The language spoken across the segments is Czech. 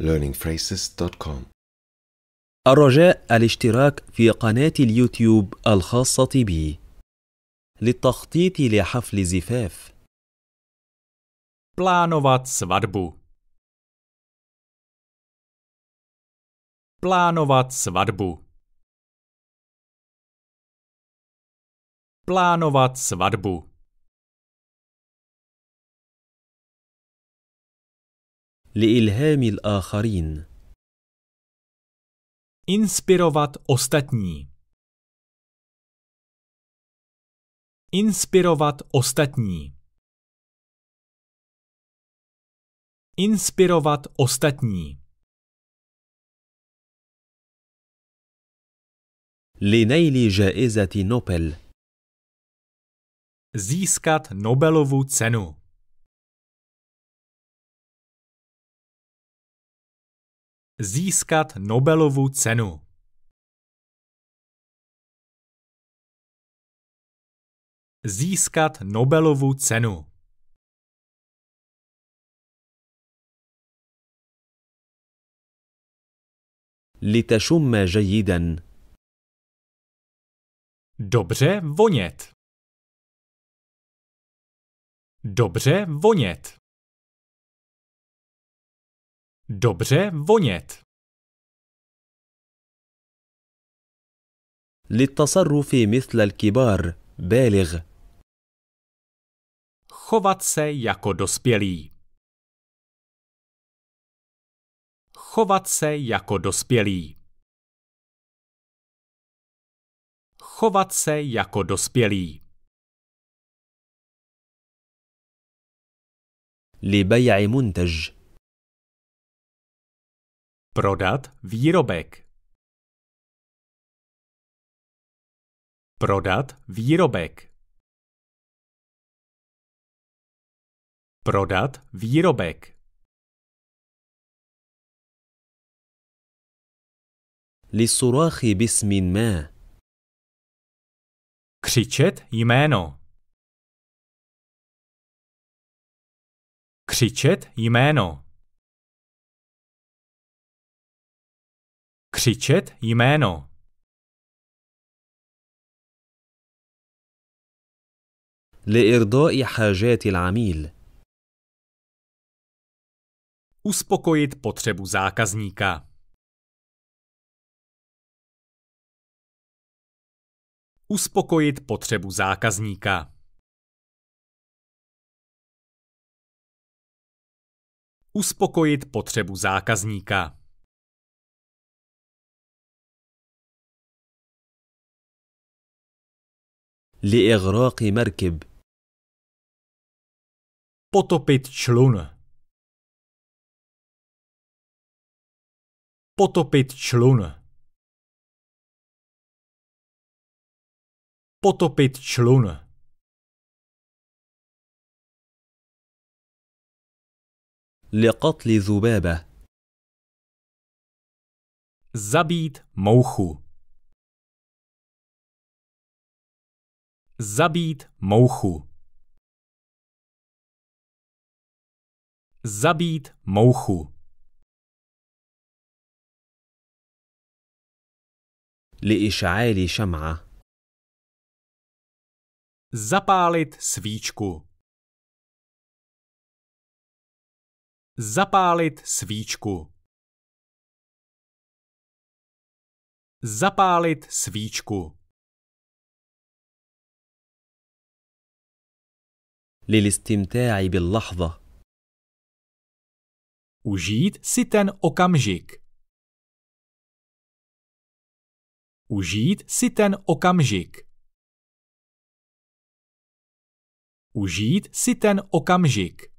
learningphrases.com الرجاء الاشتراك في قناة اليوتيوب الخاصة بي للتخطيط لحفل زفاف plánovat svatbu plánovat svatbu plánovat svatbu لإلهام الآخرين Inspirovat ostatní Inspirovat ostatní Inspirovat ostatní لنيل جائزة نوبل Získat Nobelovu cenu získat Nobelovu cenu. Získat Nobelovu cenu. لتشم جيدا. Dobře vonět. Dobře vonět. Dobře vonět. للتصرف مثل الكبار بالغ chovat se jako dospělý chovat se jako dospělý chovat se jako dospělý لبيع منتج Prodat výrobek. Prodat výrobek. Prodat výrobek. للصراخ باسم ما křičet jméno křičet jméno Křičet jméno. لإرضاء حاجات العميل. Uspokojit potřebu zákazníka. Uspokojit potřebu zákazníka. Uspokojit potřebu zákazníka. لإغراق مركب potopit člun potopit člun potopit člun لقتل ذبابة zabít mouchu Zabít mouchu. Zabít mouchu. لإشعال šamá. Zapálit svíčku. Zapálit svíčku. Zapálit svíčku. للاستمتاع باللحظة. Užít si ten okamžik. Užít si ten okamžik. Užít si ten okamžik.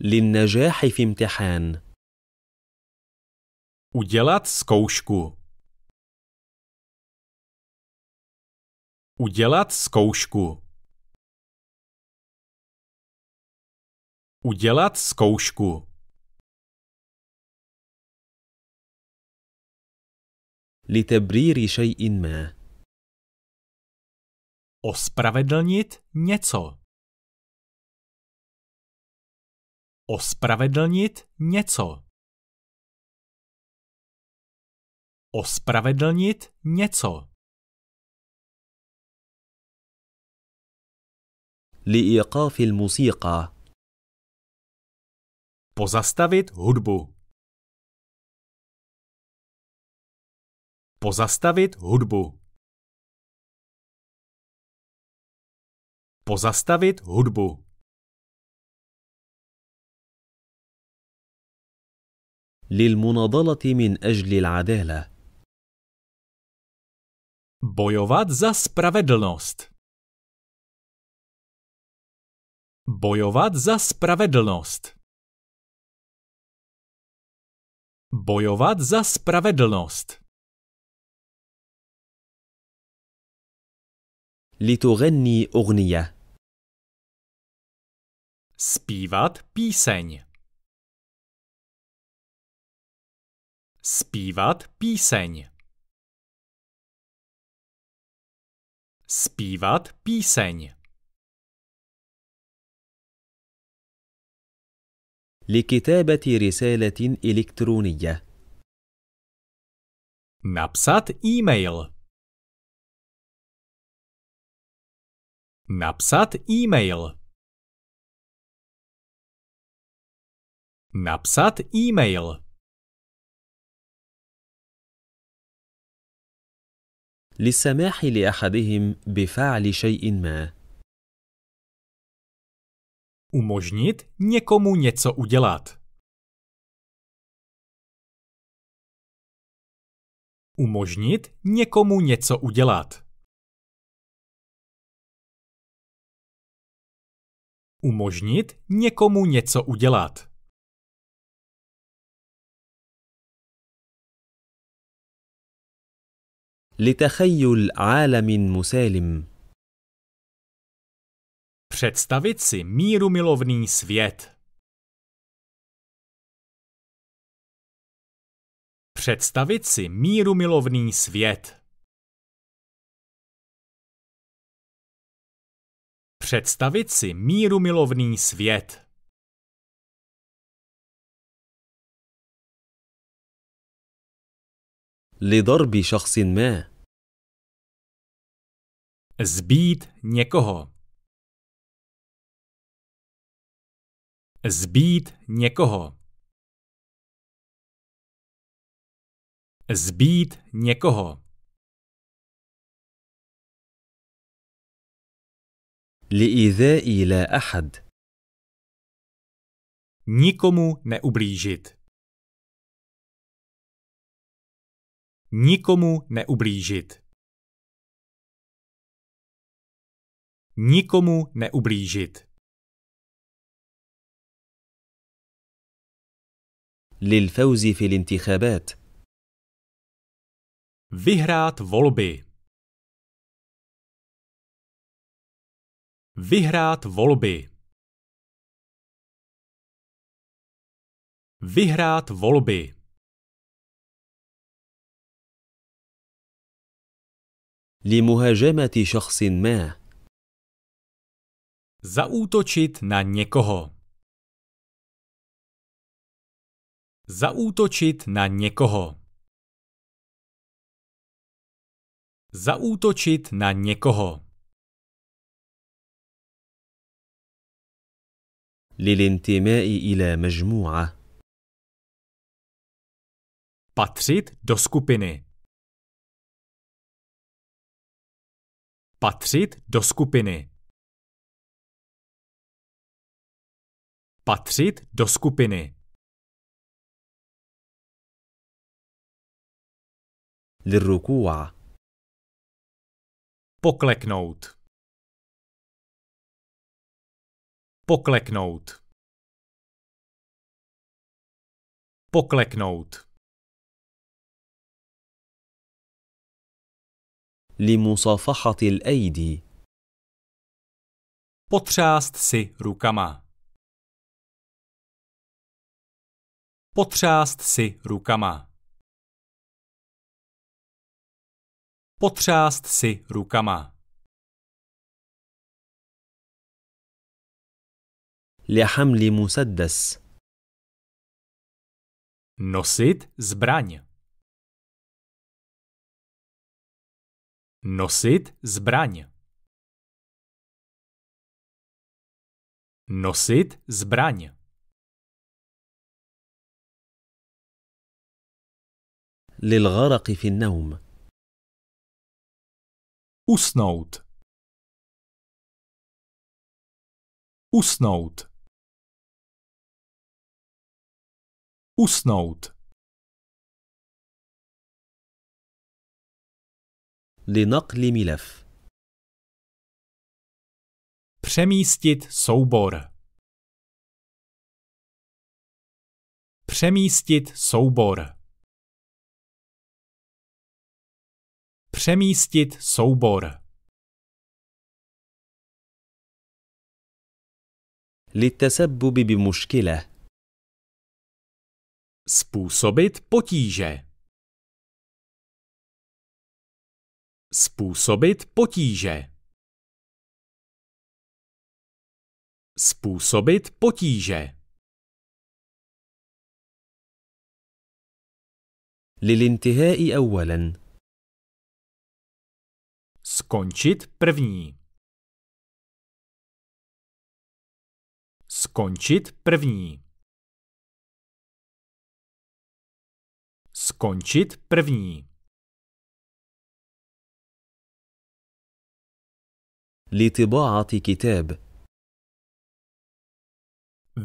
للنجاح في امتحان. Udělat zkoušku. Udělat zkoušku. Udělat zkoušku. لتبرير شيء ما. Ospravedlnit něco. Ospravedlnit něco. Ospravedlnit něco. لإيقاف الموسيقى pozastavit hudbu pozastavit hudbu pozastavit hudbu للمناضلة من أجل العدالة bojovat za spravedlnost Bojovat za spravedlnost. Bojovat za spravedlnost. لتغني ognie. Spívat píseň. Spívat píseň. Spívat píseň. لكتابة رسالة إلكترونية. Napsat إيميل. mail إيميل. e إيميل. للسماح لأحدهم بفعل شيء ما. Umožnit někomu něco udělat. Umožnit někomu něco udělat. Umožnit někomu něco udělat. لتخيل عالم مسالم Představit si mírumilovný svět. Představit si mírumilovný svět. Představit si mírumilovný svět. Lidorbi šachsin ما. Zbít někoho. Zbít někoho. Zbít někoho. لإيذاء لا ahad. Nikomu neublížit. Nikomu neublížit. Nikomu neublížit. للفوز في الانتخابات vyhrát volby vyhrát volby vyhrát volby لمهاجمة شخص ما. Zaútočit na někoho. Zaútočit na někoho. Zaútočit na někoho. للانتماء ile مجموعة. Patřit do skupiny. Patřit do skupiny. Patřit do skupiny. للركوع بوكلكنوت بوكلكنوت بوكلكنوت لمصافحة الأيدي potřást سي rukama. Potřást سي rukama. potřást si rukama. لحمل مسدس نصت زبرانيا نصت زبرانيا نصت زبرانيا للغرق في النوم usnout usnout usnout لنقل ملف přemístit soubor přemístit soubor Přemístit soubor. للتسبب muškile. Způsobit potíže. Způsobit potíže. Způsobit potíže. i أولاً Skončit první. Skončit první. Skončit první. لطباعة كتاب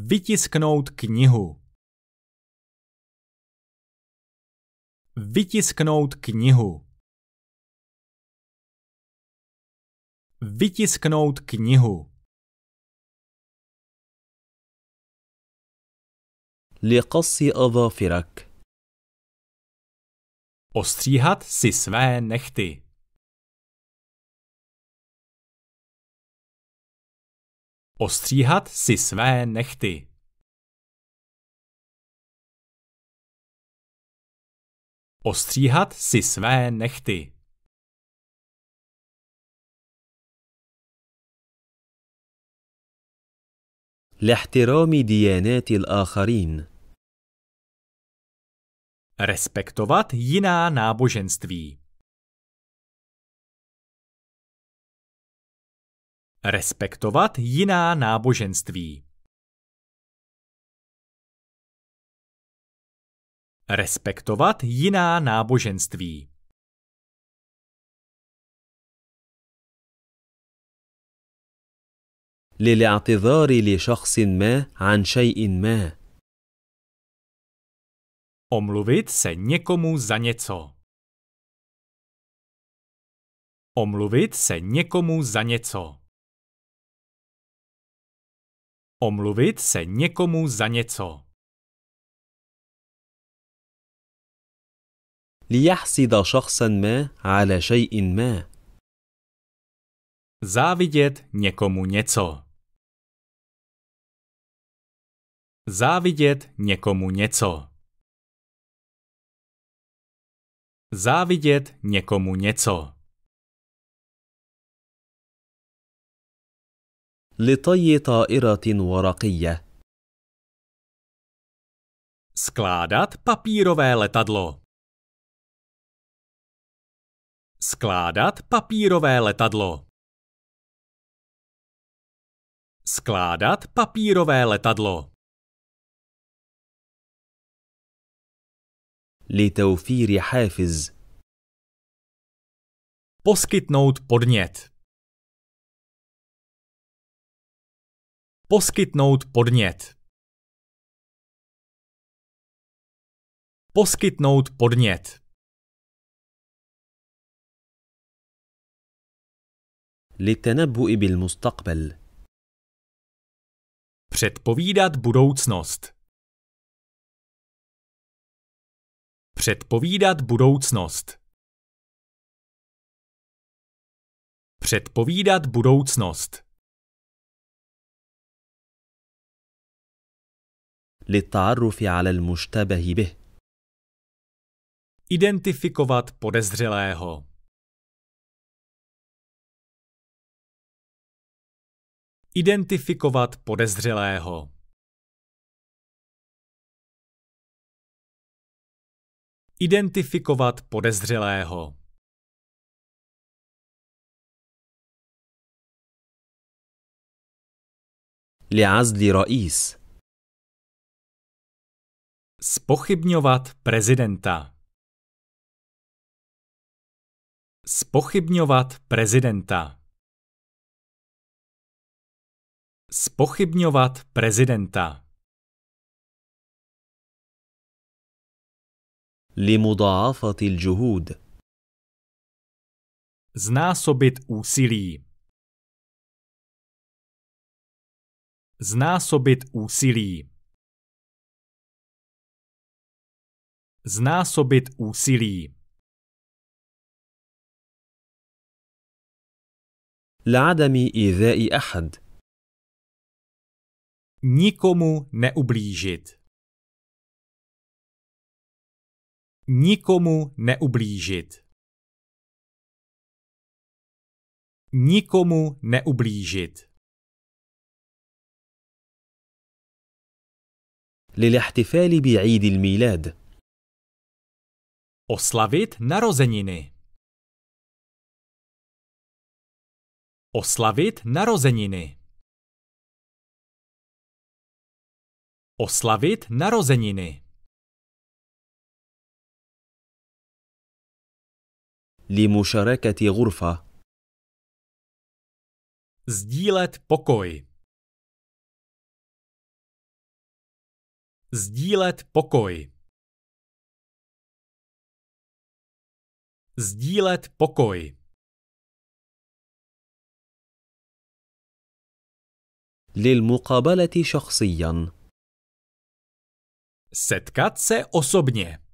Vytisknout knihu. Vytisknout knihu. Vytisknout knihu. لقص أظافرك. Ostříhat si své nechty. Ostříhat si své nechty. Ostříhat si své nechty. لاحترام ديانات الآخرين Respektovat jiná náboženství. Respektovat jiná náboženství. Respektovat jiná náboženství. للاعتذار لشخص ما عن شيء ما. Omluvit se někomu za něco. Omluvit se někomu za něco. Omluvit se někomu za něco. ليحسد شخصا ما على شيء ما. Závidět někomu něco. Závidět někomu něco. Závidět někomu něco. لطي طائرة ورقية Skládat papírové letadlo. Skládat papírové letadlo. Skládat papírové letadlo. لتوفير حافز poskytnout podnět poskytnout podnět poskytnout podnět للتنبؤ بالمستقبل předpovídat budoucnost Předpovídat budoucnost. Předpovídat budoucnost. للتعرف على المشتبه به. Identifikovat podezřelého. Identifikovat podezřelého. Identifikovat podezřelého. لعزل Rois. Spochybňovat prezidenta. Spochybňovat prezidenta. Spochybňovat prezidenta. لمضاعفة الجهود. Znásobit úsilí. Znásobit úsilí. Znásobit úsilí. لعدم إيذاء أحد. نيكومو نأبليجيت. Nikomu neublížit. Nikomu neublížit. للاحتفال بعيد الميلاد. Oslavit narozeniny. Oslavit narozeniny. Oslavit narozeniny. لمشاركة غرفة Sdílet pokoj Sdílet pokoj Sdílet pokoj للمقابلة شخصيا Setkat se osobně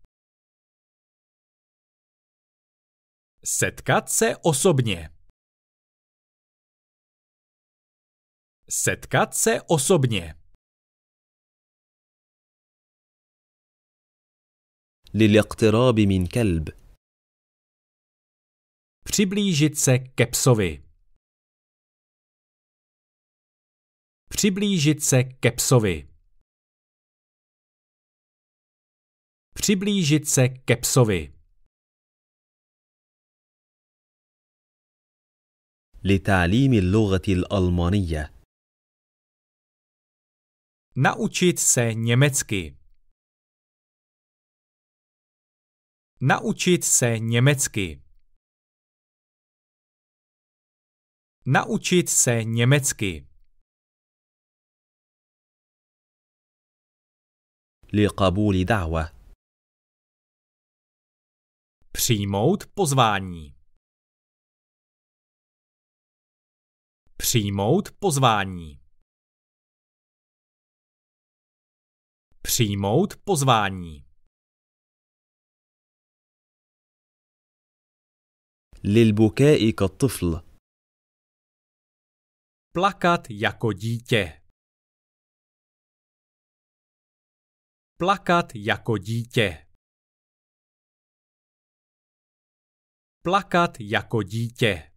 Setkat se osobně. Setkat se osobně. للاقتراب من كلب. Přiblížit se ke psovi. Přiblížit se ke psovi. Přiblížit se ke psovi. لتعليم اللغة الألمانية. Naučit se německy. Naučit se německy. Naučit se německy. لقبول دعوة. Přijmout pozvání. Přijmout pozvání. Přijmout pozvání. للبكاء كالطفل plakat jako dítě plakat jako dítě plakat jako dítě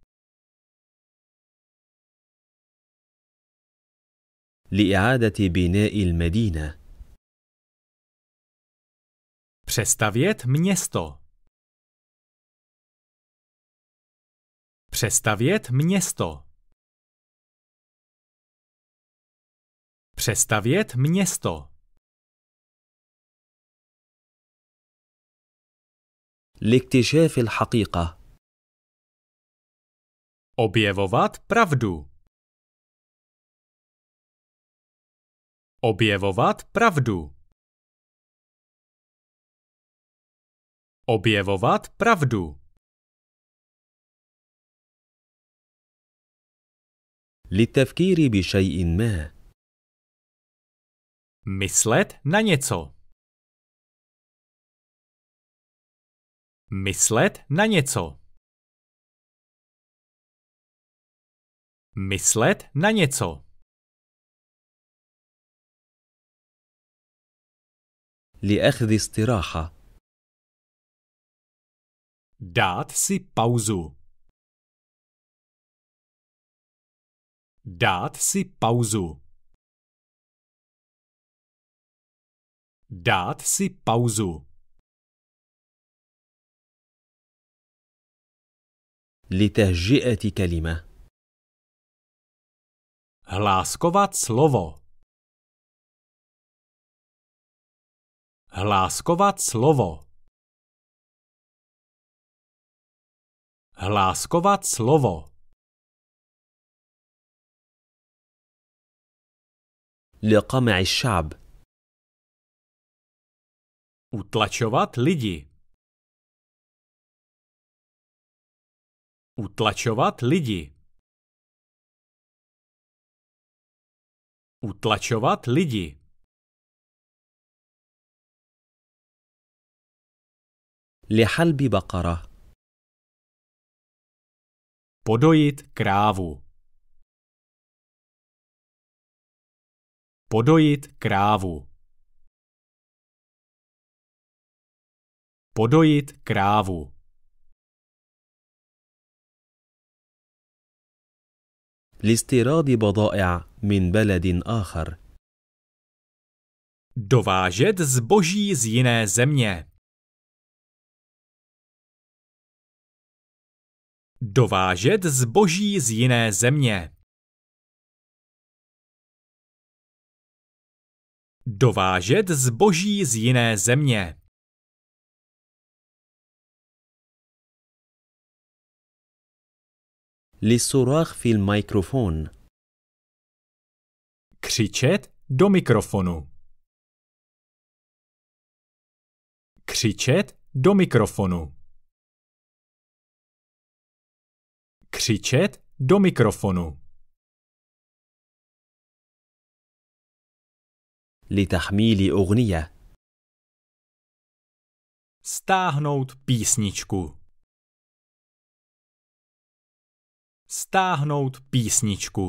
لإعادة بناء المدينة. Přestavět město. Přestavět město. Přestavět město. لاكتشاف الحقيقة. Objevovat pravdu. Objevovat pravdu. Objevovat pravdu. للتفكير in ما. Myslet na něco. Myslet na něco. Myslet na něco. لأخذ استراحة. Dát si pauzu. Dát si pauzu. Dát si pauzu. لتهجئة كلمة. هلاسكوفات سلوفو. Hláskovat slovo. Hláskovat slovo. لقمع الشعب Utlačovat lidi. Utlačovat lidi. Utlačovat lidi. لحلب بقرة Podojit krávu. Podojit krávu. Podojit krávu. لاستيراد بضائع من بلد آخر. Dovážet zboží z jiné země. Dovážet zboží z jiné země. Dovážet zboží z jiné země. Lisurach film mikrofon. křičet do mikrofonu křičet do mikrofonu Křičet do mikrofonu. لتحميل أغنية stáhnout písničku stáhnout písničku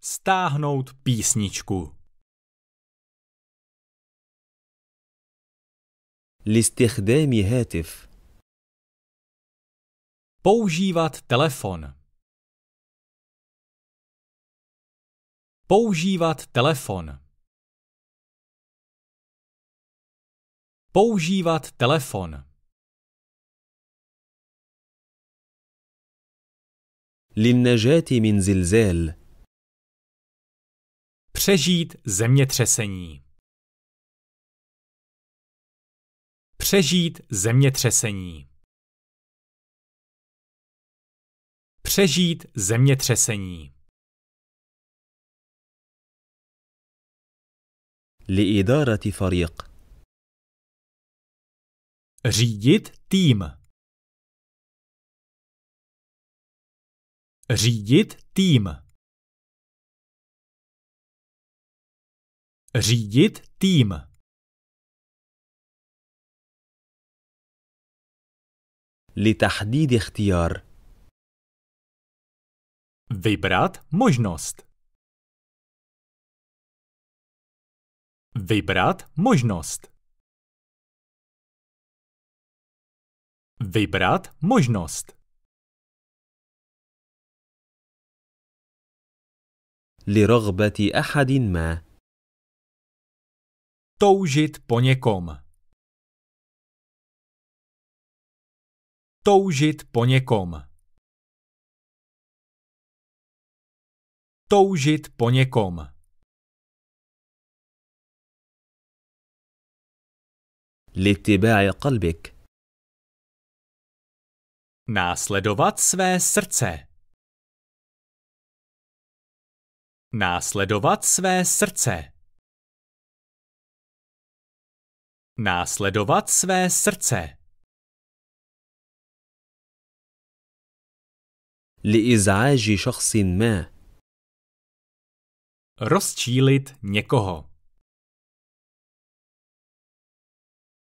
stáhnout písničku لاستخدام هاتف Používat telefon. Používat telefon. Používat telefon. للنجاة من زلزال Přežít zemětřesení Přežít zemětřesení Přežít zemětřesení. لإدارة فريق řídit تيم řídit تيم řídit تيم لتحديد اختيار Vybrat možnost. Vybrat možnost. Vybrat možnost. لرغبة أحد ما. Toužit po někom. Toužit po někom. Toužit po někom. لاتباع قلبك. Následovat své srdce. Následovat své srdce. Následovat své srdce. لإزعاج شخص ما Rozčílit někoho.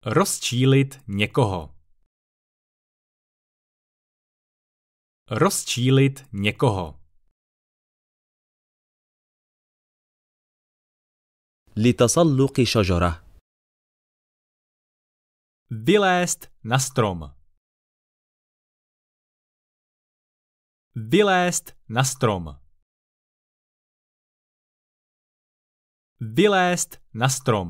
Rozčílit někoho. Rozčílit někoho. لتسلق šažora. Vylézt na strom. Vylézt na strom. Vylézt na strom.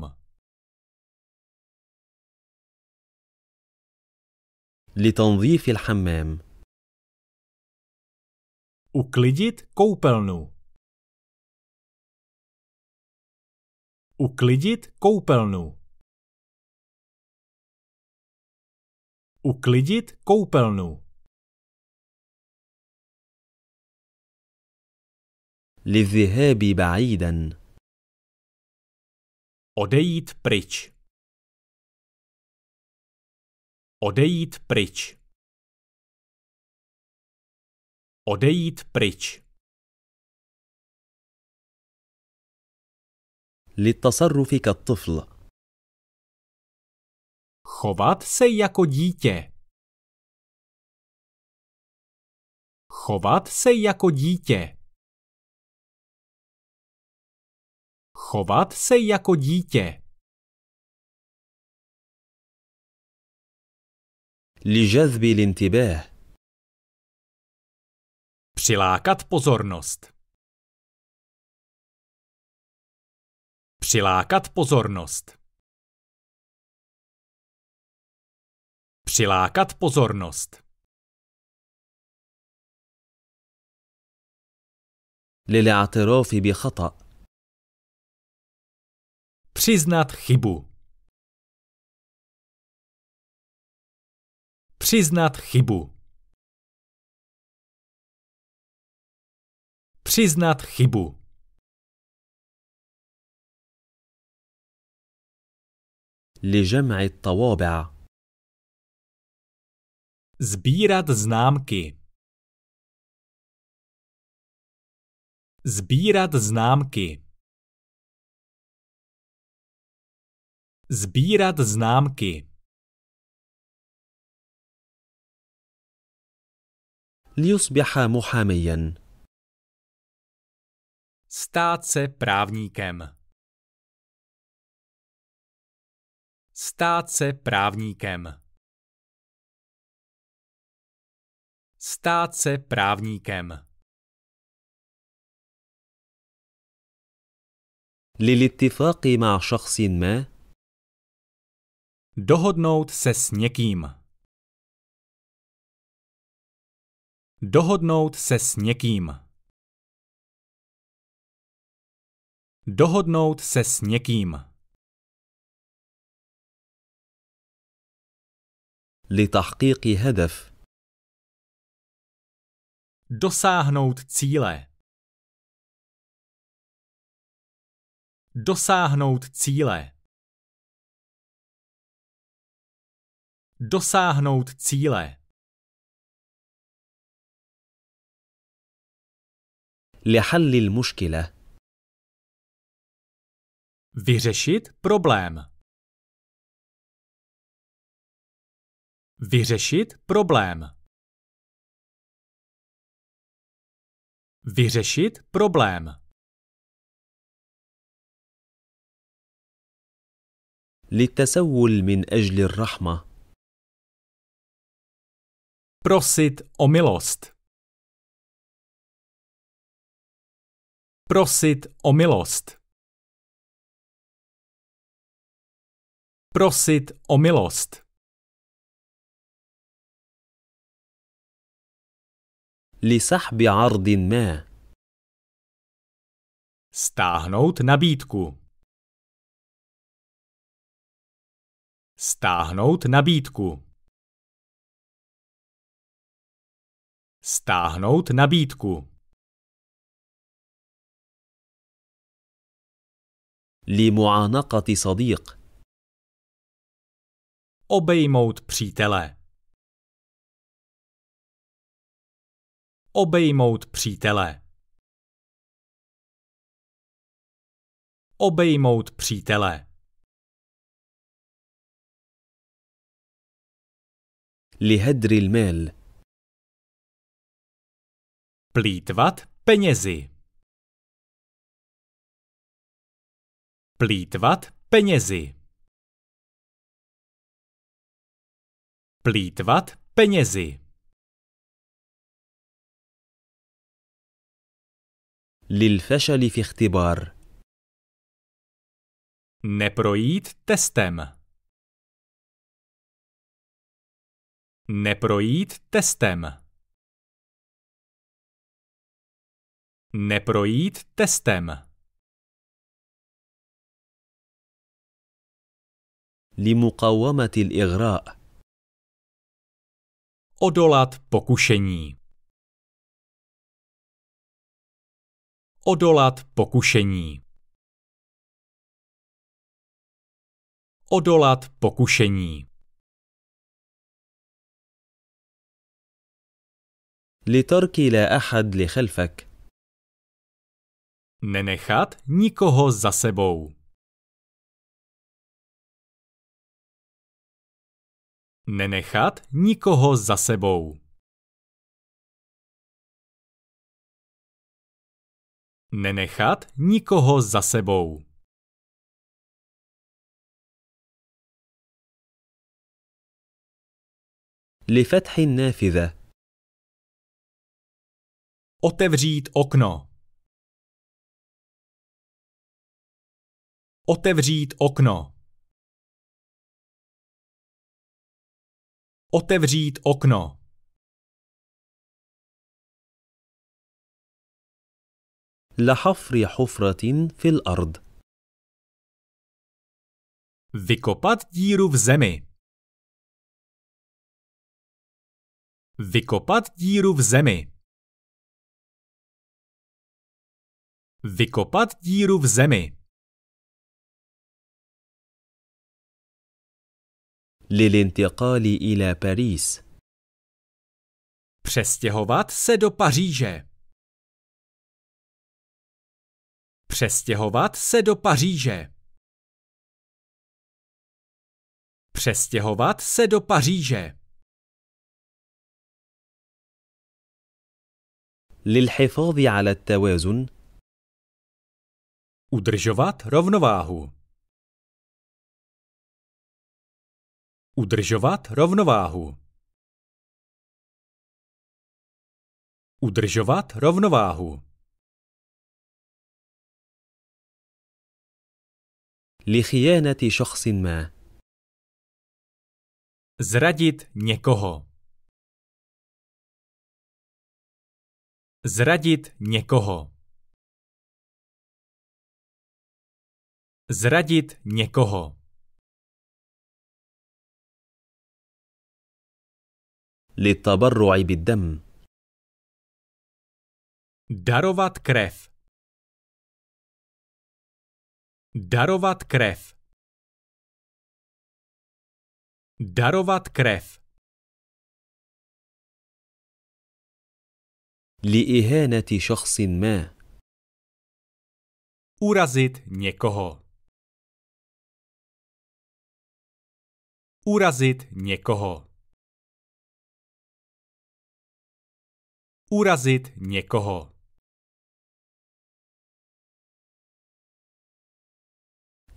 لتنظيف الحمام. Uklidit koupelnu. Uklidit koupelnu. Uklidit koupelnu. للذهاب بعيداً. Odejít pryč. Odejít pryč. Odejít pryč. للتصرف كالطفل Chovat se jako dítě. Chovat se jako dítě. Chovat se jako dítě. لجذب الانتباه Přilákat pozornost. Přilákat pozornost. Přilákat pozornost. للاعتراف بخطأ Přiznat chybu. Přiznat chybu. Přiznat chybu. لجمع الطوابع Sbírat známky. Sbírat známky. Sbírat známky. ليصبح محاميا. Stát se právníkem. Stát se právníkem. Stát se právníkem. للاتفاق مع شخص ما Dohodnout se s někým. Dohodnout se s někým. Dohodnout se s někým. لتحقيق hedef. dosáhnout cíle dosáhnout cíle Dosáhnout cíle. لحل المشكلة. Vyřešit problém. Vyřešit problém. Vyřešit problém. للتسول من أجل الرحمة. Prosit o milost. Prosit o milost. Prosit o milost. لسحب عرض ما Stáhnout nabídku. Stáhnout nabídku. Stáhnout nabídku. لمعانقة صديق. Obejmout přítele. Obejmout přítele. Obejmout přítele. Lihedril المال. Plítvat penězi. Plítvat penězi. Plítvat penězi. للفشل في اختبار Neprojít testem. Neprojít testem. Neprojít testem. لمقاومة الإغراء Odolat pokušení. Odolat pokušení. Odolat pokušení. لترك لا أحد لخلفك Nenechat nikoho za sebou. Nenechat nikoho za sebou. Nenechat nikoho za sebou. لفتح النافذة. Otevřít okno. Otevřít okno. Otevřít okno. لحفر حفرة في الأرض Vykopat díru v zemi. Vykopat díru v zemi. Vykopat díru v zemi. للانتقال إلى باريس. Přestěhovat se do Paříže. Přestěhovat se do Paříže. Přestěhovat se do Paříže. للحفاظ على التوازن. Udržovat rovnováhu. Udržovat rovnováhu. Udržovat rovnováhu. لخيانة šochsin mé. Zradit někoho. Zradit někoho. Zradit někoho. للتبرع بالدم. داروفات كريف داروفات كريف داروفات كريف لإهانة شخص ما أورازيت نيكوهو أورازيت نيكوهو Urazit někoho.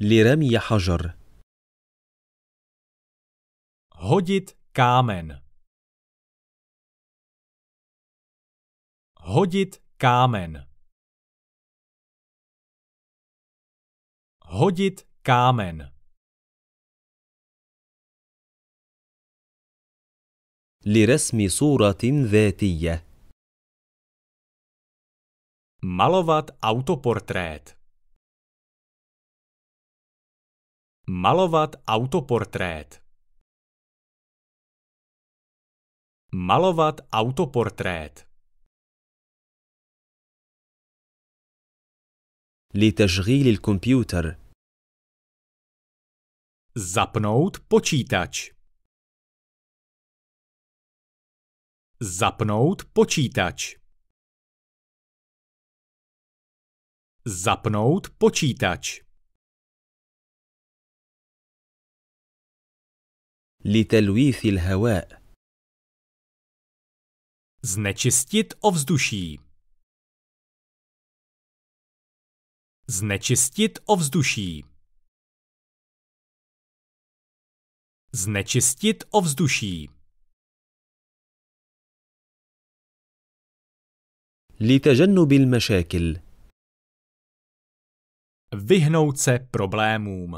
لرمي حجر Hodit kámen. Hodit kámen. Hodit kámen. لرسم صورة ذاتية Malovat autoportrét Malovat autoportrét Malovat autoportrét لتشغيل الكمبيوتر Zapnout počítač Zapnout počítač Zapnout počítač. لتلويث الهواء Znečistit ovzduší. Znečistit ovzduší. Znečistit ovzduší. لتجنب المشاكل Vyhnout se problémům.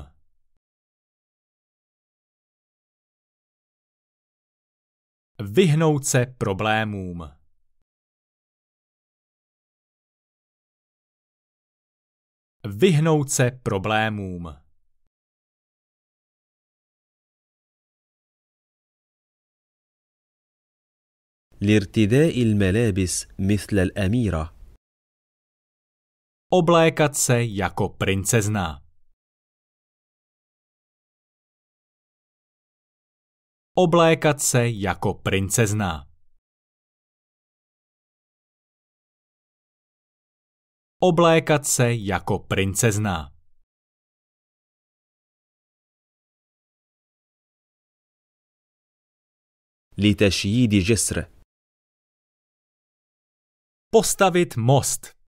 Vyhnout se problémům. Vyhnout se problémům. لارتداء الملابس مثل الأميرة oblékat se jako princezna. Oblékat se jako princezna. Oblékat se jako princezna. لتشييد žesr. postavit most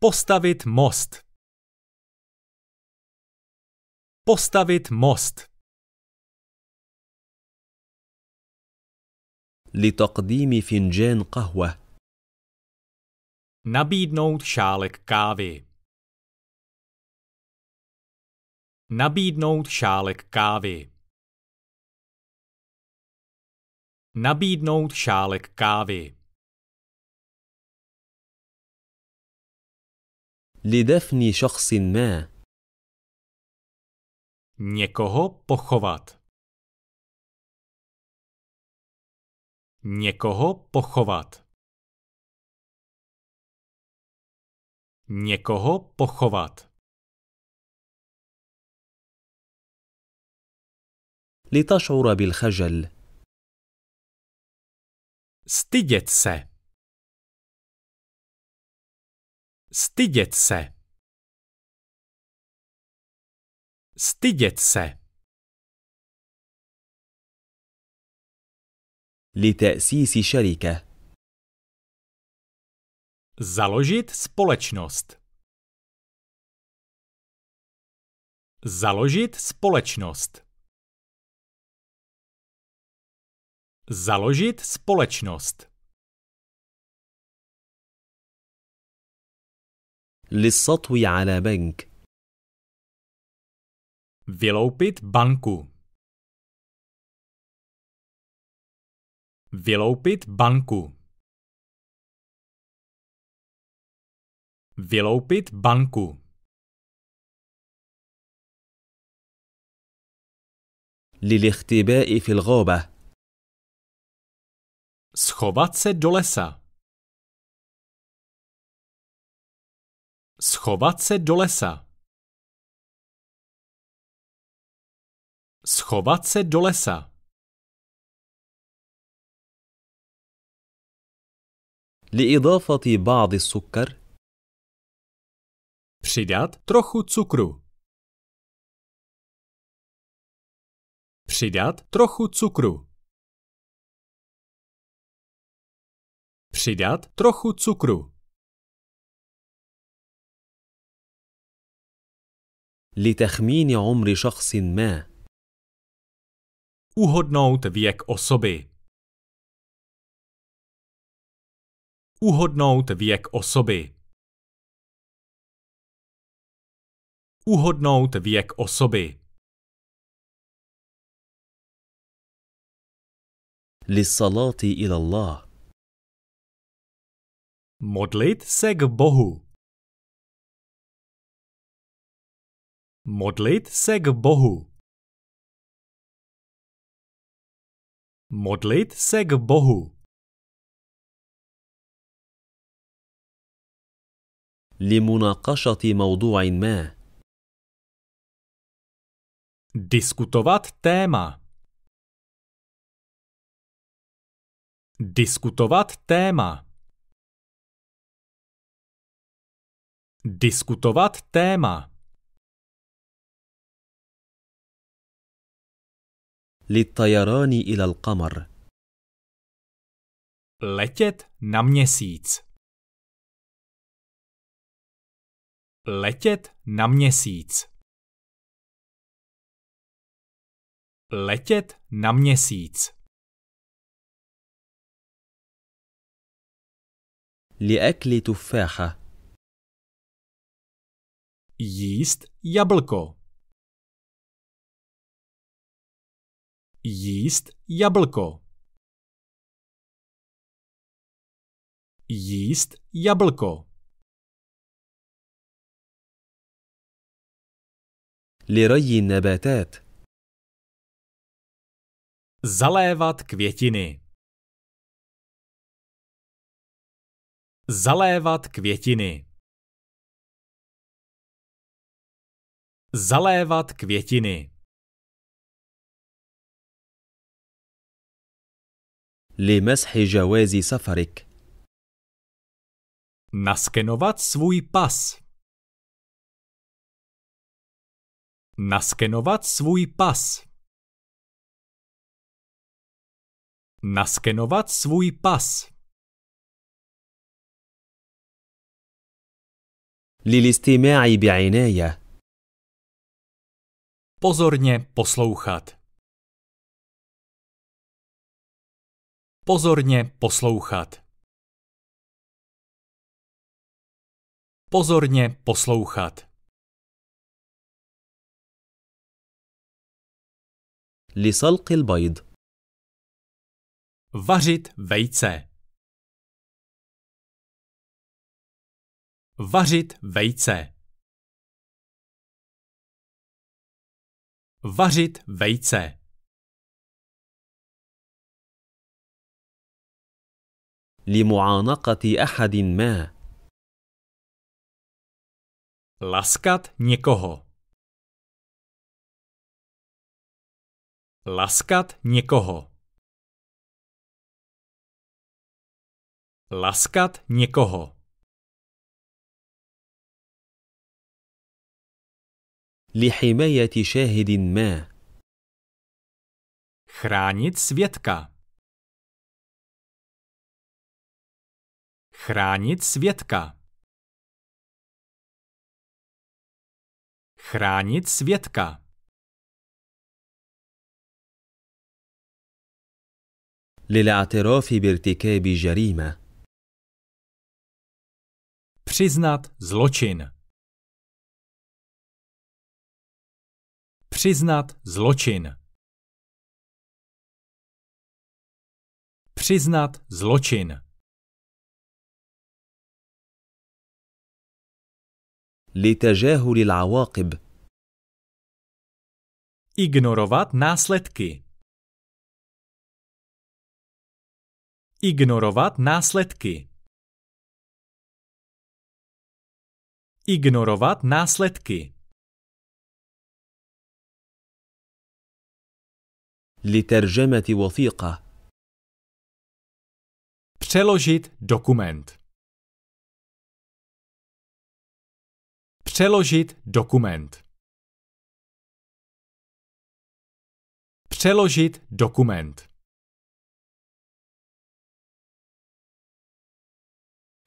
Postavit most. Postavit most. لتقديم فنجان قهوة. Nabídnout šálek kávy. Nabídnout šálek kávy. Nabídnout šálek kávy. لدفن شخص ما. Někoho pochovat. Někoho pochovat. Někoho pochovat. لتشعر بالخجل. stydět se. Stydět se. Stydět se. لتأسيس شركة Založit společnost. Založit společnost. Založit společnost. للسطو على بنك vyloupit banku vyloupit banku vyloupit banku للاختباء في الغابة schovat se do lesa Schovat se do lesa. Schovat se do lesa. لإضافة بعض السكر Přidat trochu cukru. Přidat trochu cukru. Přidat trochu cukru. لتخمين عمر شخص ما. Uhodnout věk osoby. Uhodnout věk osoby. Uhodnout věk osoby. للصلاة إلى الله. Modlit se k Bohu. Modlit se k Bohu. Modlit se k Bohu. لمناقشة موضوع ما. Diskutovat téma. Diskutovat téma. Diskutovat téma. للطيران إلى القمر letět na měsíc letět na měsíc letět na měsíc لأكل تفاحة jíst jablko jíst jablko. Jíst jablko. Lirají nebetet. Zalévat květiny. Zalévat květiny. Zalévat květiny. لمسح جواز سفرك. Naskenovat svůj pas. Naskenovat svůj pas. Naskenovat svůj pas. للاستماع بعناية. Pozorně poslouchat. Pozorně poslouchat. Pozorně poslouchat. لسلق البيض Vařit vejce. Vařit vejce. Vařit vejce. لمعانقة أحد ما. لاسكات نيكوهو لاسكات نيكوهو لاسكات نيكوهو لحماية شاهد ما. хранит светка. Chránit světka, Chránit světka, للاعتراف بارتكاب جريمة Přiznat zločin. Přiznat zločin. Přiznat zločin. لتجاهل العواقب ignorovat následky ignorovat následky ignorovat následky لترجمة وثيقة. Přeložit dokument. Přeložit dokument. Přeložit dokument.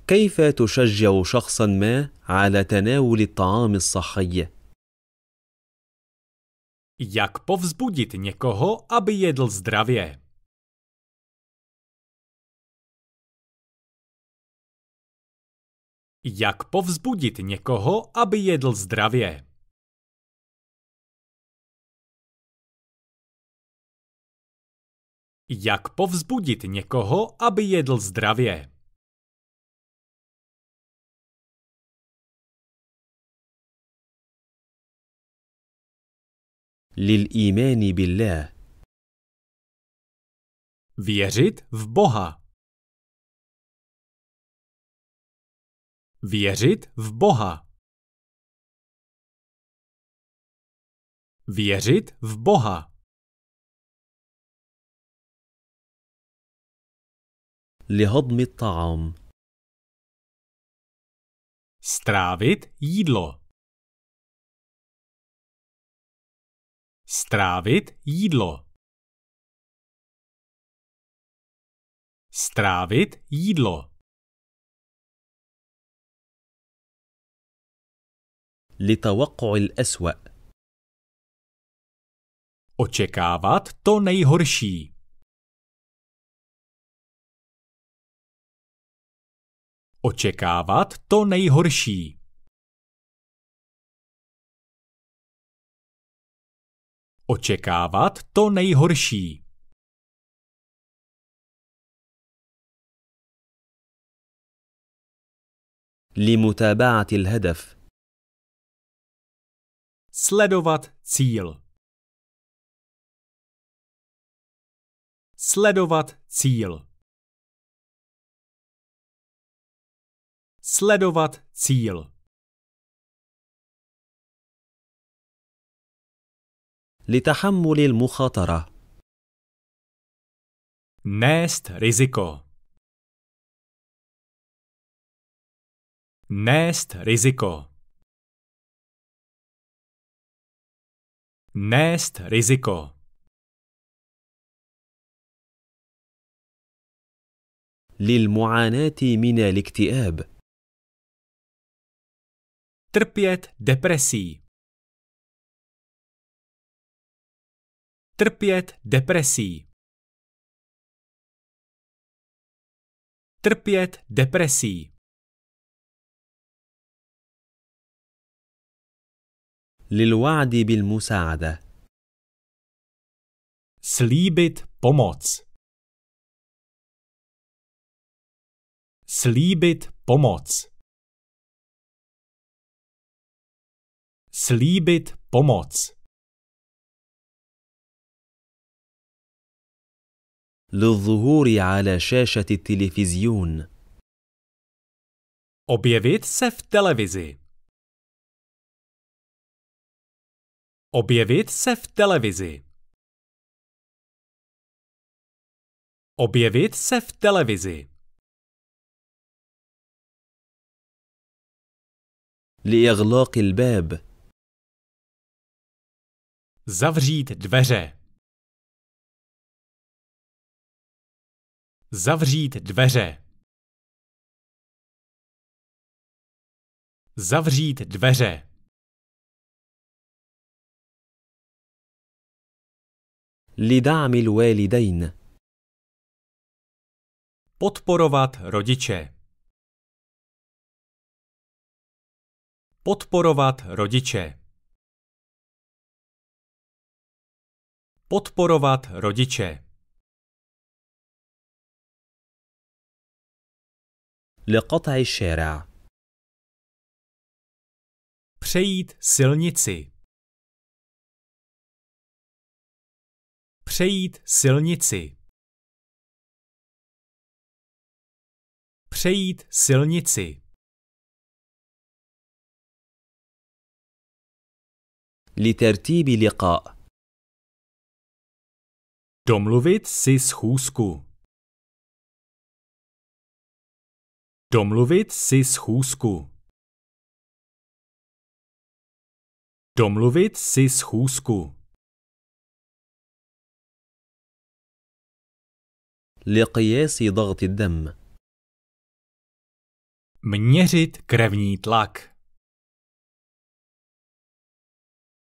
كيف تشجع شخصا ما على تناول الطعام الصحي؟ Jak povzbudit někoho, aby jedl zdravě? Jak povzbudit někoho, aby jedl zdravě? Jak povzbudit někoho, aby jedl zdravě? imeni بالله Věřit v Boha. Věřit v Boha. Věřit v Boha. لهضم الطعام strávit jídlo strávit jídlo strávit jídlo لتوقع الأسوأ. أوتشيكافات تو نيهورشي. أوتشيكافات تو نيهورشي. očekávat to nejhorší. لمتابعة الهدف. Sledovat cíl. Sledovat cíl. Sledovat cíl. لتحمل المخاطرة نést riziko نést riziko Nést riziko. للمعاناة من الاكتئاب trpět depresí. Trpět depresí. Trpět depresí. للوعد بالمساعدة. سليبت بوموت سليبت بوموت سليبت بوموت للظهور على شاشة التلفزيون. Objevit se v Objevit se v televizi. Objevit se v televizi. لإغلاق الباب. Zavřít dveře. Zavřít dveře. Zavřít dveře. لدعم الوالدين podporovat rodiče podporovat rodiče podporovat rodiče لقطع الشارع přejít silnici Přejít silnici. Přejít silnici. لترتيب لقاء Domluvit si schůzku. Domluvit si schůzku. Domluvit si schůzku. لقياس ضغط الدم. منيرت كرفني تلاك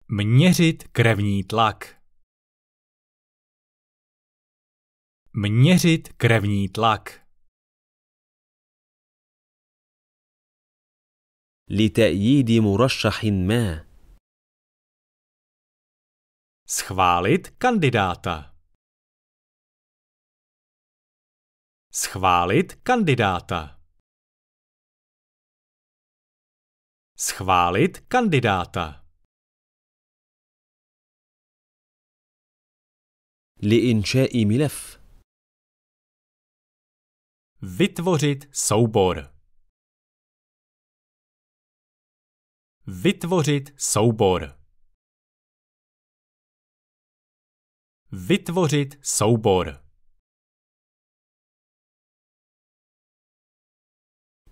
منيرت كرفني تلاك منيرت كرفني تلاك لتأييد مرشح ما. سخواليت كانديداتا. Schválit kandidáta. Schválit kandidáta. لإنشاء milev. Vytvořit soubor. Vytvořit soubor. Vytvořit soubor.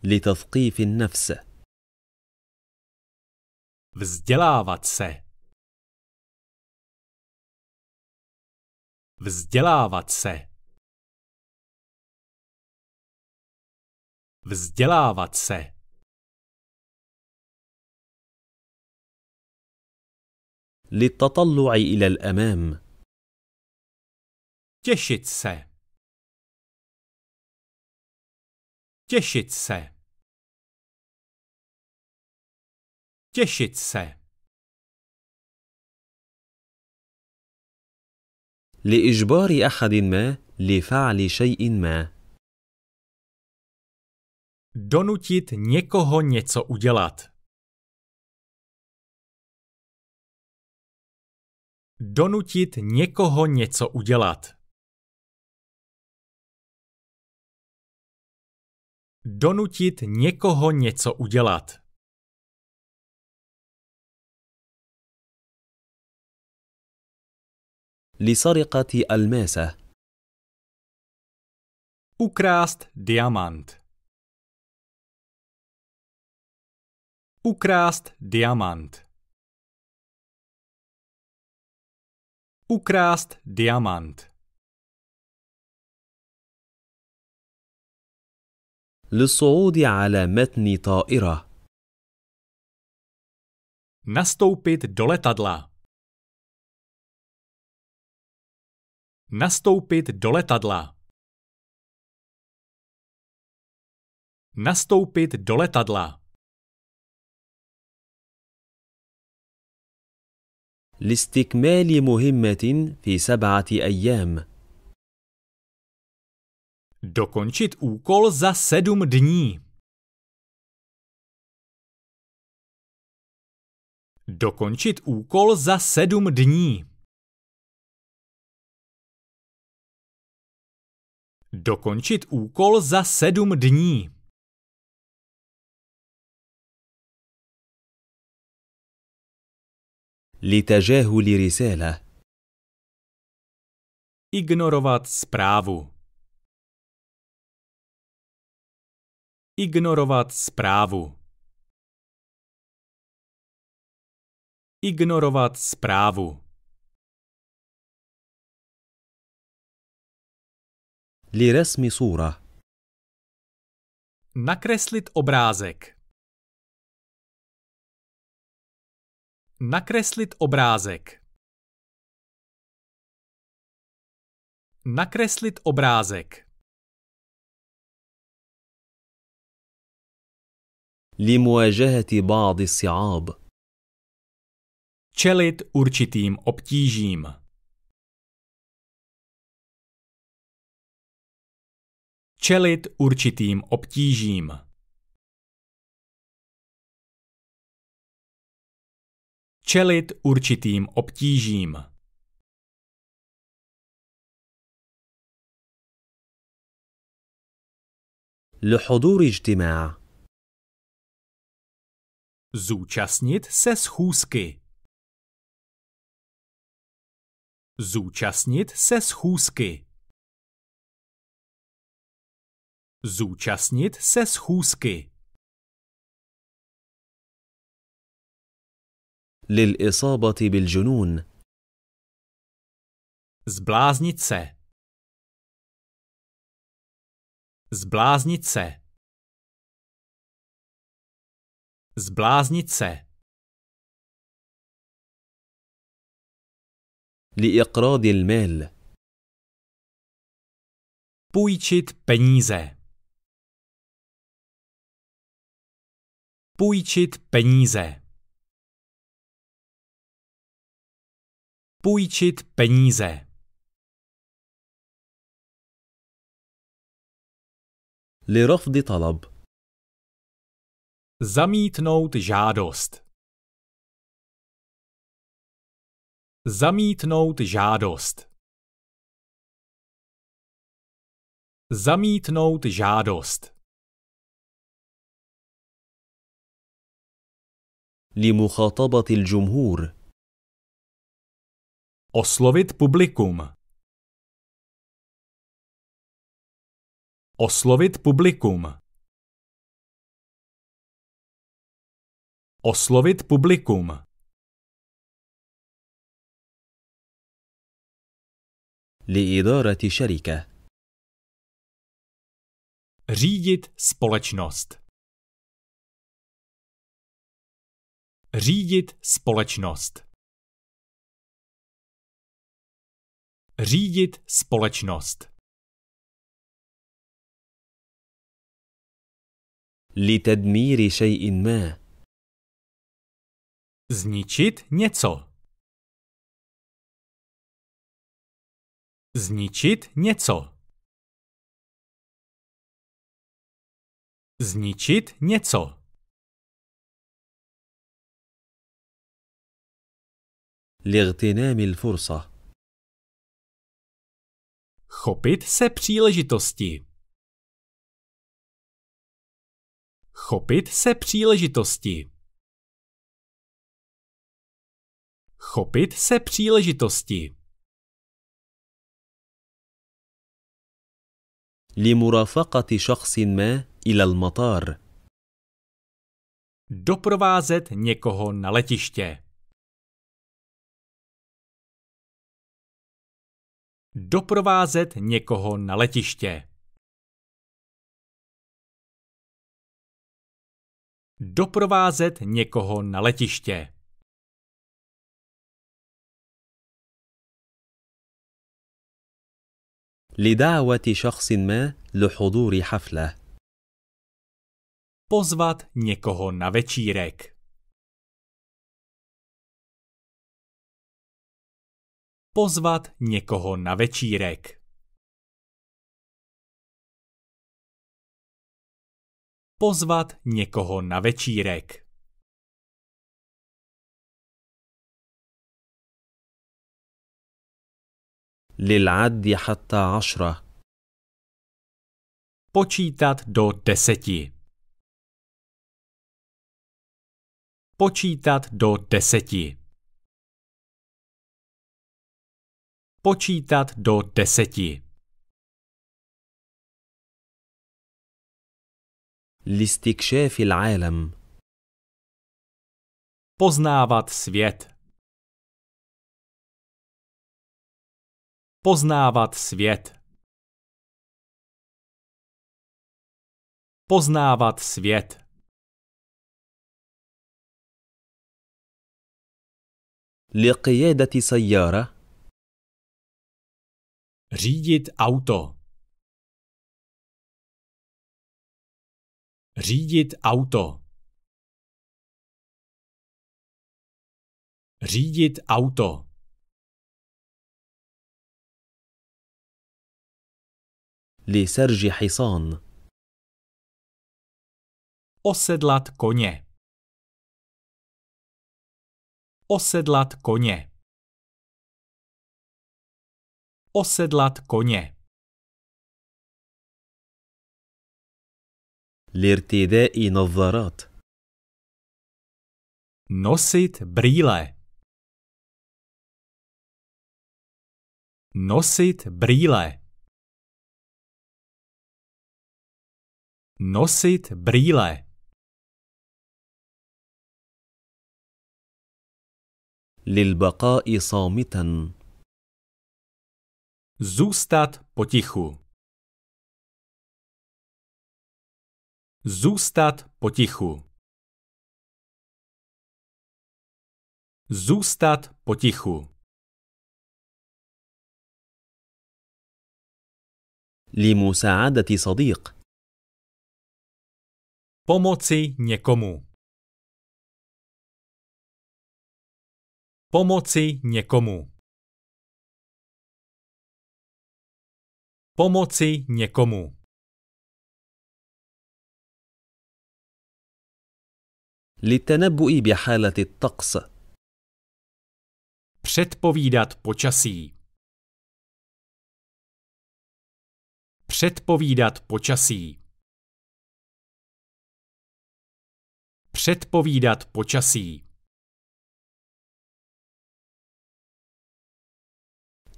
لتثقيف النفس vzdělávat se vzdělávat se vzdělávat se للتطلع إلى الأمام těšit se Těšit se. Těšit se. لإجبار أحد ما لفعل شيء ما. Donutit někoho něco udělat. Donutit někoho něco udělat. Donutit někoho něco udělat. لسرقة ألماسة Ukrást diamant. Ukrást diamant. Ukrást diamant. للصعود على متن طائرة. نستوبيت دو لتادلا. نستوبيت دو لتادلا. نستوبيت دو لتادلا. لاستكمال مهمة في سبعة أيام. Dokončit úkol za sedm dní. Dokončit úkol za sedm dní. Dokončit úkol za sedm dní. لتجاهل li ignorovat zprávu Ignorovat zprávu. Ignorovat zprávu. لرسم صورة Nakreslit obrázek. Nakreslit obrázek. Nakreslit obrázek. لمواجهة بعض الصعاب. Čelit určitým obtížím. Čelit určitým obtížím. Čelit určitým obtížím. لحضور اجتماع Zúčastnit se schůzky. Zúčastnit se schůzky. Zúčastnit se schůzky. للإصابة بالجنون Zbláznit se. Zbláznit se. Zbláznit se. لإقراض المال. Půjčit peníze. Půjčit peníze. Půjčit peníze. لرفض طلب Zamítnout žádost. Zamítnout žádost. Zamítnout žádost. لمخاطبة الجمهور Oslovit publikum Oslovit publikum Oslovit publikum. لإدارة شركة Řídit společnost. Řídit společnost. Řídit společnost. لتدمير شيء ما Zničit něco. Zničit něco. Zničit něco. لاغتنام الفرصة Chopit se příležitosti. Chopit se příležitosti. Chopit se příležitosti. لمرافقة شخص ما إلى المطار. Doprovázet někoho na letiště. Doprovázet někoho na letiště. Doprovázet někoho na letiště. لدعوة شخص ما لحضور حفلة. Pozvat někoho na večírek. Pozvat někoho na večírek. Pozvat někoho na večírek. للعد حتى عشرة Počítat do deseti. Počítat do deseti. Počítat do deseti. لاستكشاف العالم. Poznávat svět. Poznávat svět. Poznávat svět. لقيادة سيارة řídit auto řídit auto řídit auto لسرج حصان osedlat koně osedlat koně osedlat koně لارتداء نظارات nosit brýle nosit brýle Nosit brýle. للبقاء صامتا زوستات بوتيخو زوستات بوتيخو زوستات بوتيخو لمساعدة صديق Pomoci někomu. Pomoci někomu. Pomoci někomu. للتنبؤ بحالة الطقس. Předpovídat počasí. Předpovídat počasí. Předpovídat počasí.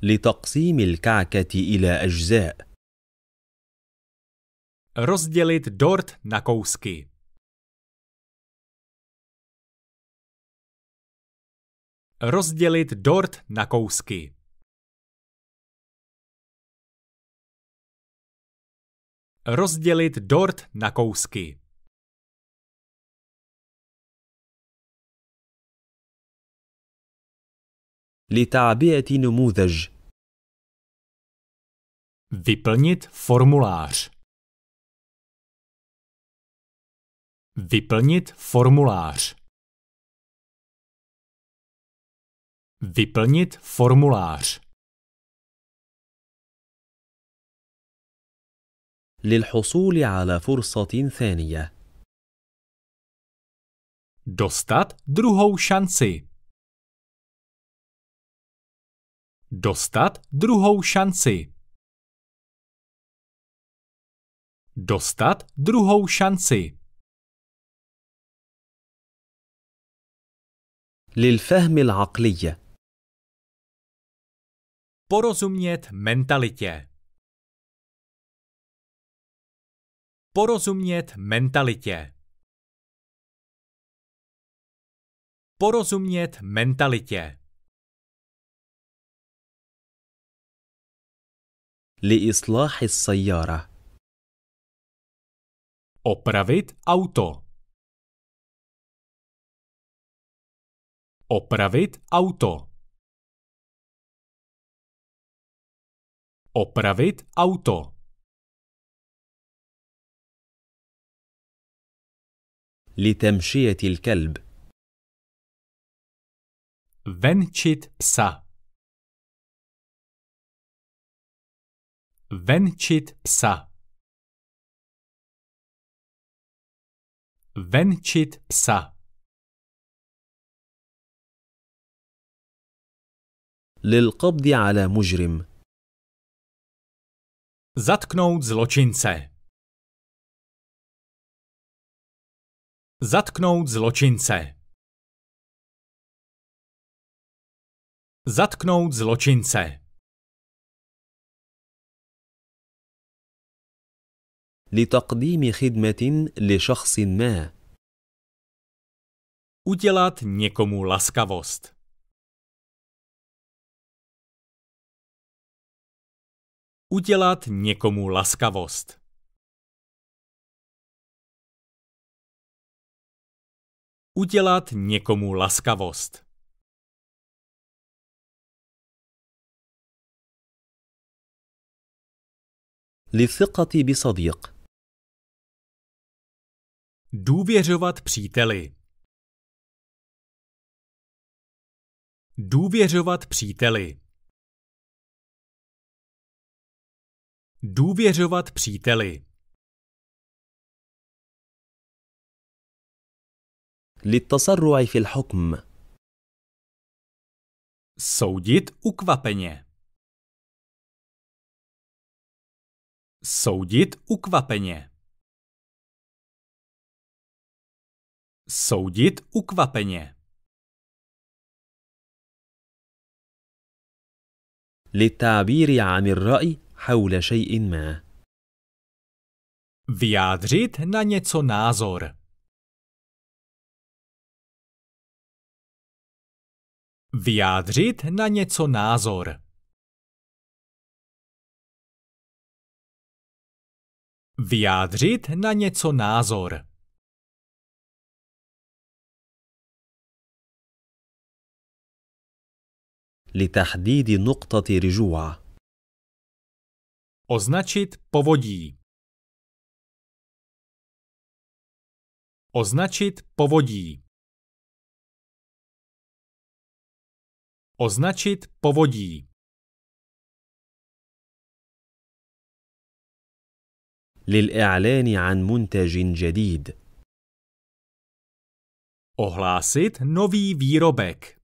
لتقسيم الكعكة إلى أجزاء. Rozdělit dort na kousky. Rozdělit dort na kousky. Rozdělit dort na kousky. لتعبئة نموذج Vyplnit formulář. Vyplnit formulář. Vyplnit formulář. للحصول على فرصة ثانية. Dostat druhou šanci. Dostat druhou šanci. Dostat druhou šanci. للفهم العقلي Porozumět mentalitě. Porozumět mentalitě. Porozumět mentalitě. لإصلاح السيارة. Opravit auto. Opravit auto. Opravit auto. لتمشية الكلب. Venčit psa. Venčit psa Venčit psa للقبض على مجرم Zatknout zločince Zatknout zločince Zatknout zločince لتقديم خدمة لشخص ما. Udělat někomu laskavost. Udělat někomu laskavost. Udělat někomu laskavost. للثقة بصديق Důvěřovat příteli. Důvěřovat příteli. Důvěřovat příteli. للتسرع في الحكم. Soudit ukvapeně. Soudit ukvapeně. Soudit ukvapeně. للتعبير عن الرأي حول in mé. Vyjádřit na něco názor. Vyjádřit na něco názor. Vyjádřit na něco názor. لتحديد نقطة رجوع. Označit povodí. Označit povodí. Označit povodí. للإعلان عن منتج جديد. Ohlásit nový výrobek.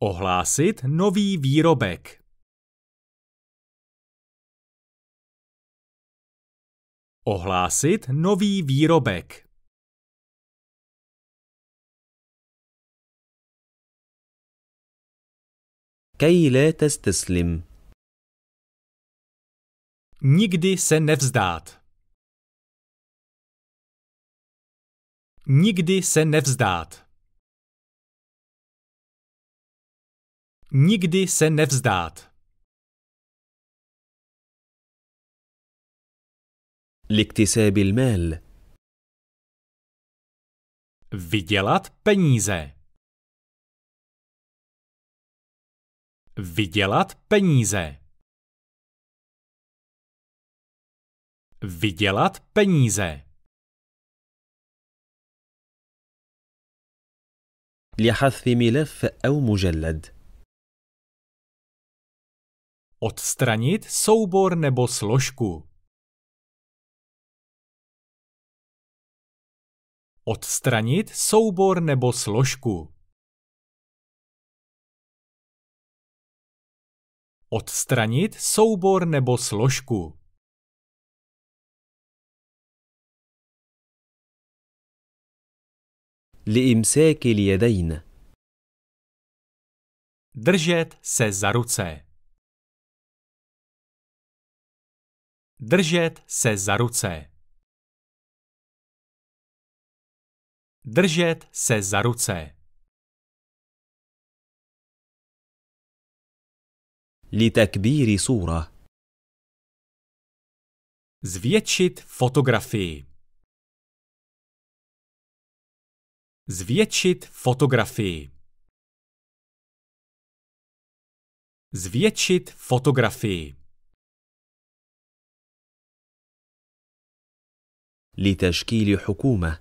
Ohlásit nový výrobek. Ohlásit nový výrobek. كي لا تستسلم Nikdy se nevzdát. Nikdy se nevzdát. Nikdy se nevzdát. لاكتساب المال Vydělat peníze. Vydělat peníze. Vydělat peníze. لحذف ملف أو مجلد Odstranit soubor nebo složku. Odstranit soubor nebo složku. Odstranit soubor nebo složku. لإمساك اليدين. Držet se za ruce. Držet se za ruce. Držet se za ruce. لتكبير sura. Zvětšit fotografii. Zvětšit fotografii. Zvětšit fotografii. لتشكيل حكومة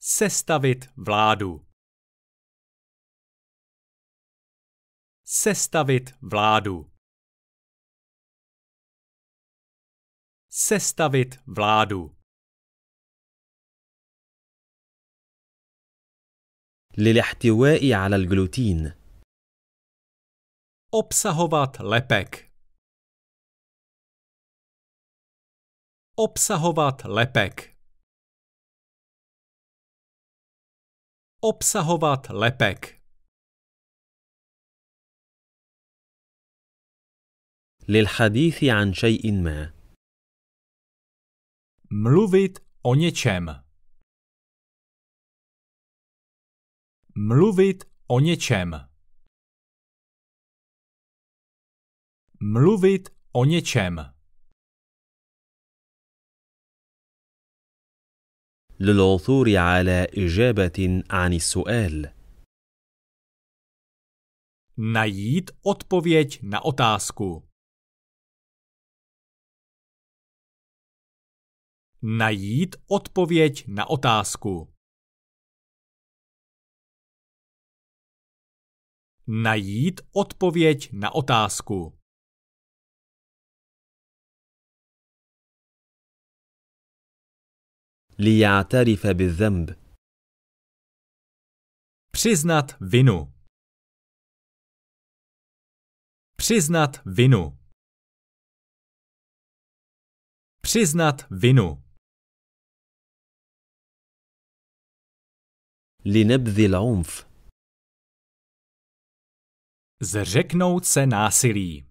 سستافيت vládu سستافيت vládu سستافيت vládu للاحتواء على الجلوتين obsahovat lepek Obsahovat lepek. Obsahovat lepek. للحديث عن شيء ما. Mluvit o něčem. Mluvit o něčem. Mluvit o něčem. للعثور على إجابة عن السؤال. Najít odpověď na otázku. Najít odpověď na otázku. Najít odpověď na otázku. ليعترف بالذنب. признать вину. признать вину. признать вину. لنبذ العنف. زرجكنوت سناسري.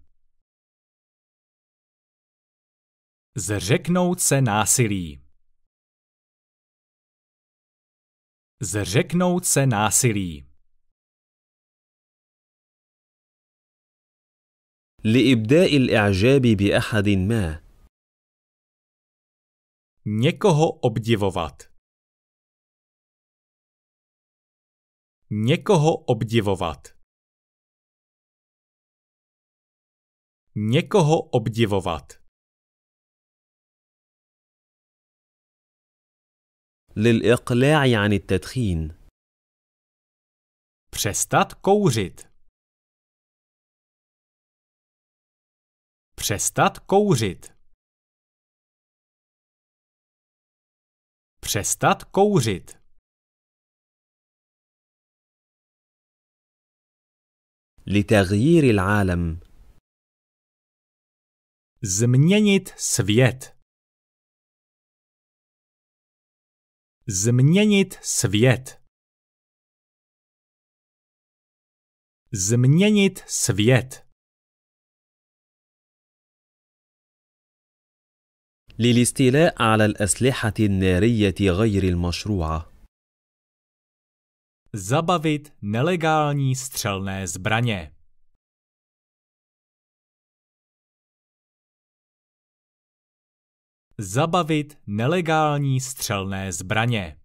زرجكنوت سناسري. Zřeknout se násilí. لإبداء الإعجاب بأحد ما. Někoho obdivovat. Někoho obdivovat. Někoho obdivovat. للإقلاع عن التدخين Přestat kouřit. Přestat kouřit. Přestat kouřit. لتغيير العالم. Změnit svět. Změnit svět. Změnit svět. للاستيلاء على الأسلحة النارية غير المشروعة. زبافيت نلegalني střelné zbraně. Zabavit nelegální střelné zbraně.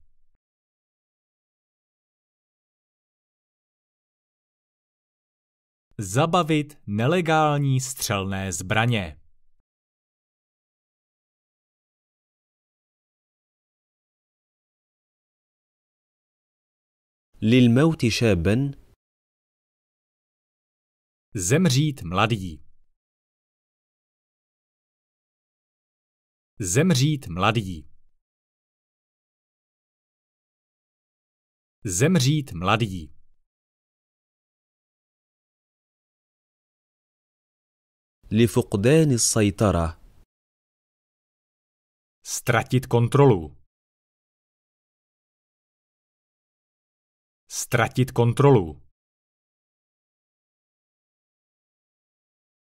Zabavit nelegální střelné zbraně. للموت شابا Zemřít mladý. Zemřít mladý. Zemřít mladý. لفقدان السيطرة Ztratit kontrolu. Ztratit kontrolu.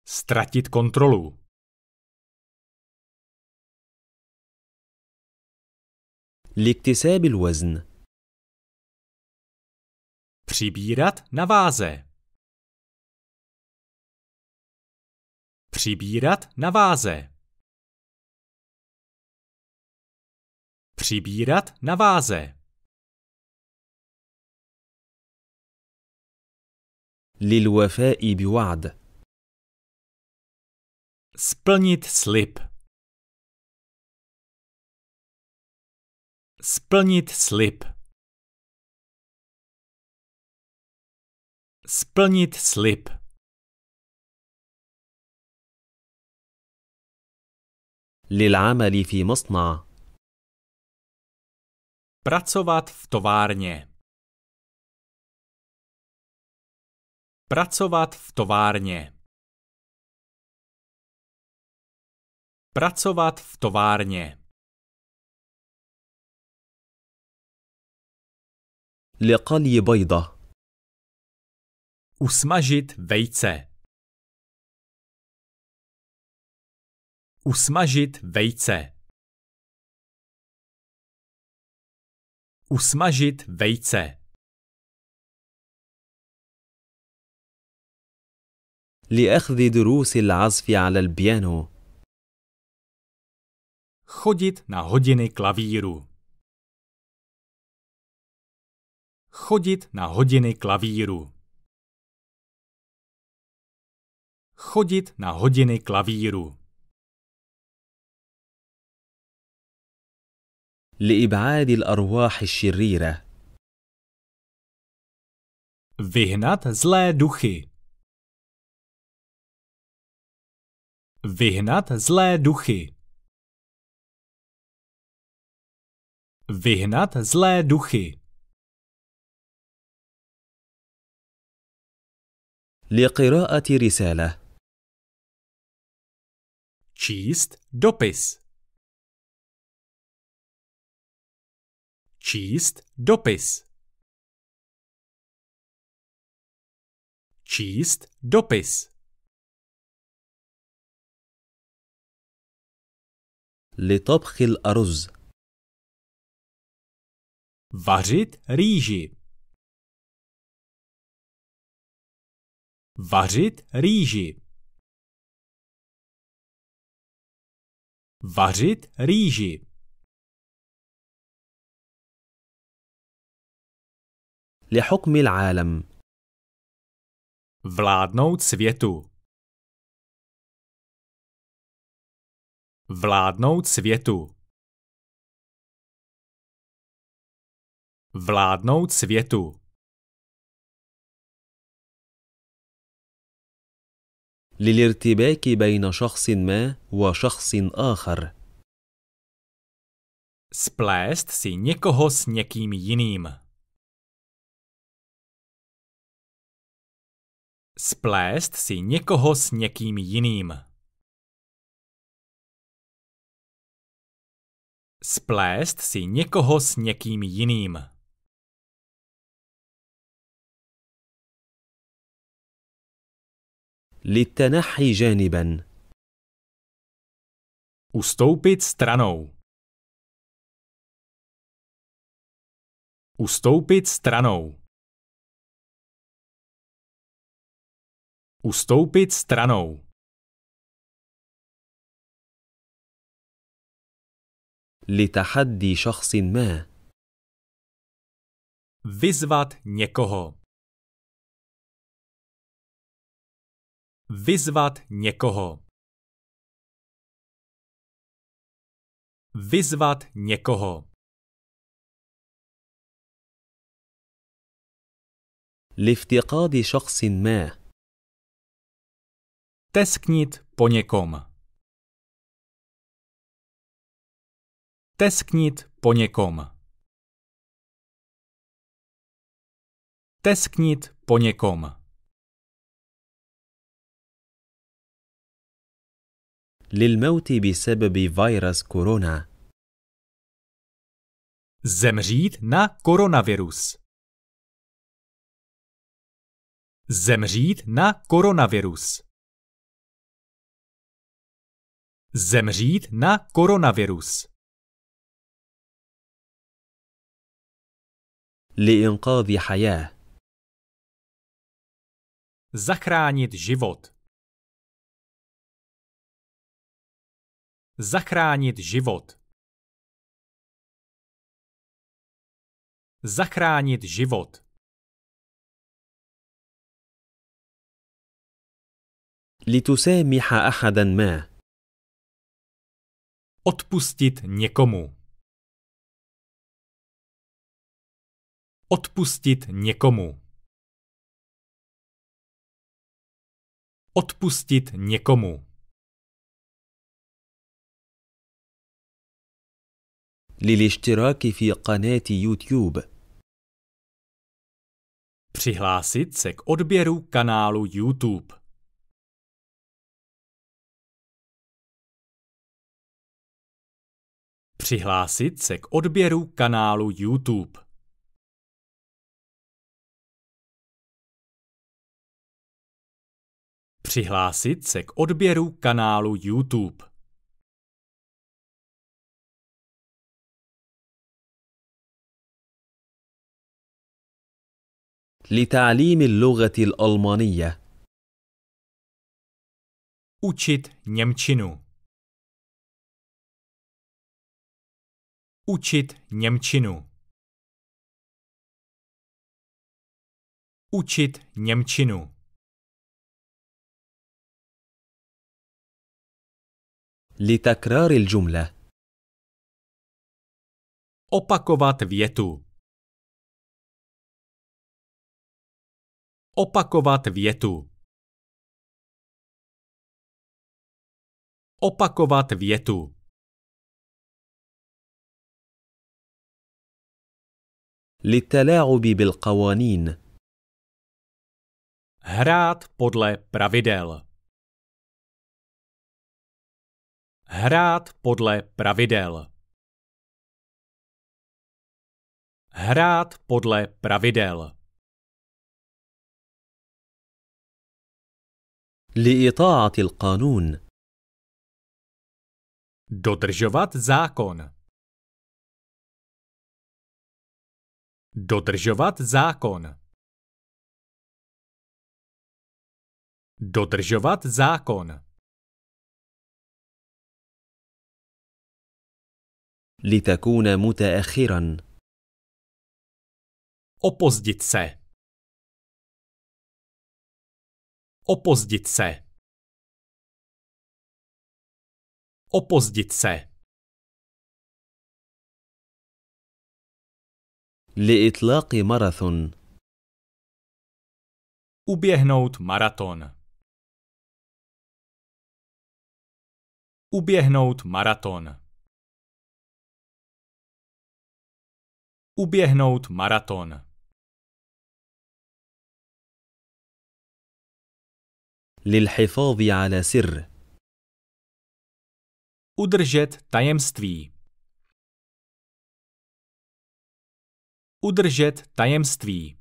Ztratit kontrolu. لاكتساب الوزن přibírat na váze přibírat na váze přibírat na váze للوفاء بوعد splnit slib Splnit slib. Splnit slib. للعمل في مصنع. Pracovat v továrně. Pracovat v továrně. Pracovat v továrně. لقلي بيضة. أسمجت فيتسا. أسمجت فيتسا. أسمجت فيتسا. لأخذ دروس العزف على البيانو. خديت на години клавиру. Chodit na hodiny klavíru. Chodit na hodiny klavíru. لإبعاد الأرواح الشريرة. Vyhnat zlé duchy. Vyhnat zlé duchy. Vyhnat zlé duchy. لقراءة رسالة چیست dopis چیست دوبيس. چیست dopis لطبخ الأرز vařit rýži Vařit rýži. Vařit rýži. لحكم العالم vládnout světu vládnout světu vládnout světu للارتباك بين شخص ما وشخص آخر. Splést si někoho s někým jiným. Splést si někoho s někým jiným. Splést si někoho s někým jiným. للتنحي جانبا Ustoupit stranou. Ustoupit stranou. Ustoupit stranou. لتحدي شخص ما. Vyzvat někoho. Vyzvat někoho. Vyzvat někoho. لافتقاد شخص ما Tesknit po někom. Tesknit po někom. Tesknit po někom. للموت بسبب فيروس كورونا. زمجيت نا كورونا فيروس. زمجيت نا كورونا فيروس. زمجيت نا كورونا فيروس. لإنقاذ حياة. زكرانيت جيفوت. Zachránit život. Zachránit život. لتسامح أحدا ما. Odpustit někomu. Odpustit někomu. Odpustit někomu. للاشتراك في قناة يوتيوب. Přihlásit se k odběru kanálu YouTube. Přihlásit se k odběru kanálu YouTube. Přihlásit se k odběru kanálu YouTube. لتعليم اللغة الألمانية. Učit Němčinu. Učit Němčinu. Učit Němčinu. لتكرار الجملة. Opakovat فِيَتُو. Opakovat větu. Opakovat větu. للتلاعب بالقوانين hrát podle pravidel hrát podle pravidel hrát podle pravidel لإطاعة القانون dodržovat zákon dodržovat zákon dodržovat zákon لتكون متأخرا opozdit se Opozdit se. Opozdit se. لإطلاق ماراثون Uběhnout maraton. Uběhnout maraton. Uběhnout maraton. للحفاظ على سر udržet tajemství udržet tajemství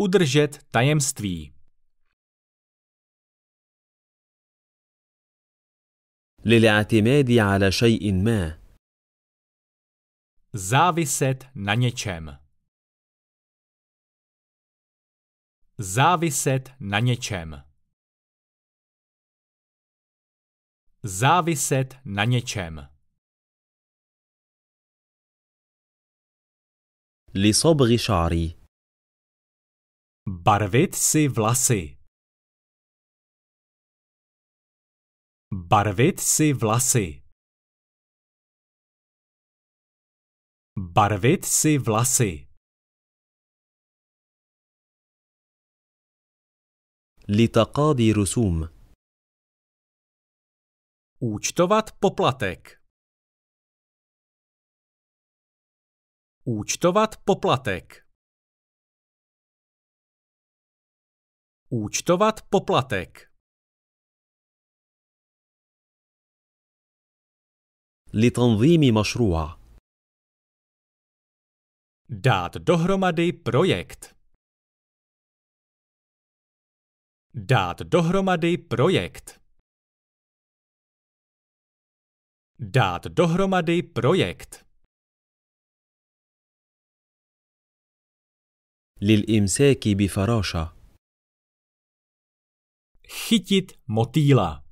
udržet tajemství للاعتماد على شيء ما záviset na něčem Záviset na něčem. Záviset na něčem. لصبغ شعري Barvit si vlasy. Barvit si vlasy. Barvit si vlasy. لتقاضي رسوم Účtovat poplatek Účtovat poplatek Účtovat poplatek لتنظيم مشروع Dát dohromady projekt Dát dohromady projekt. Dát dohromady projekt. bi بفراشة. Chytit motýla.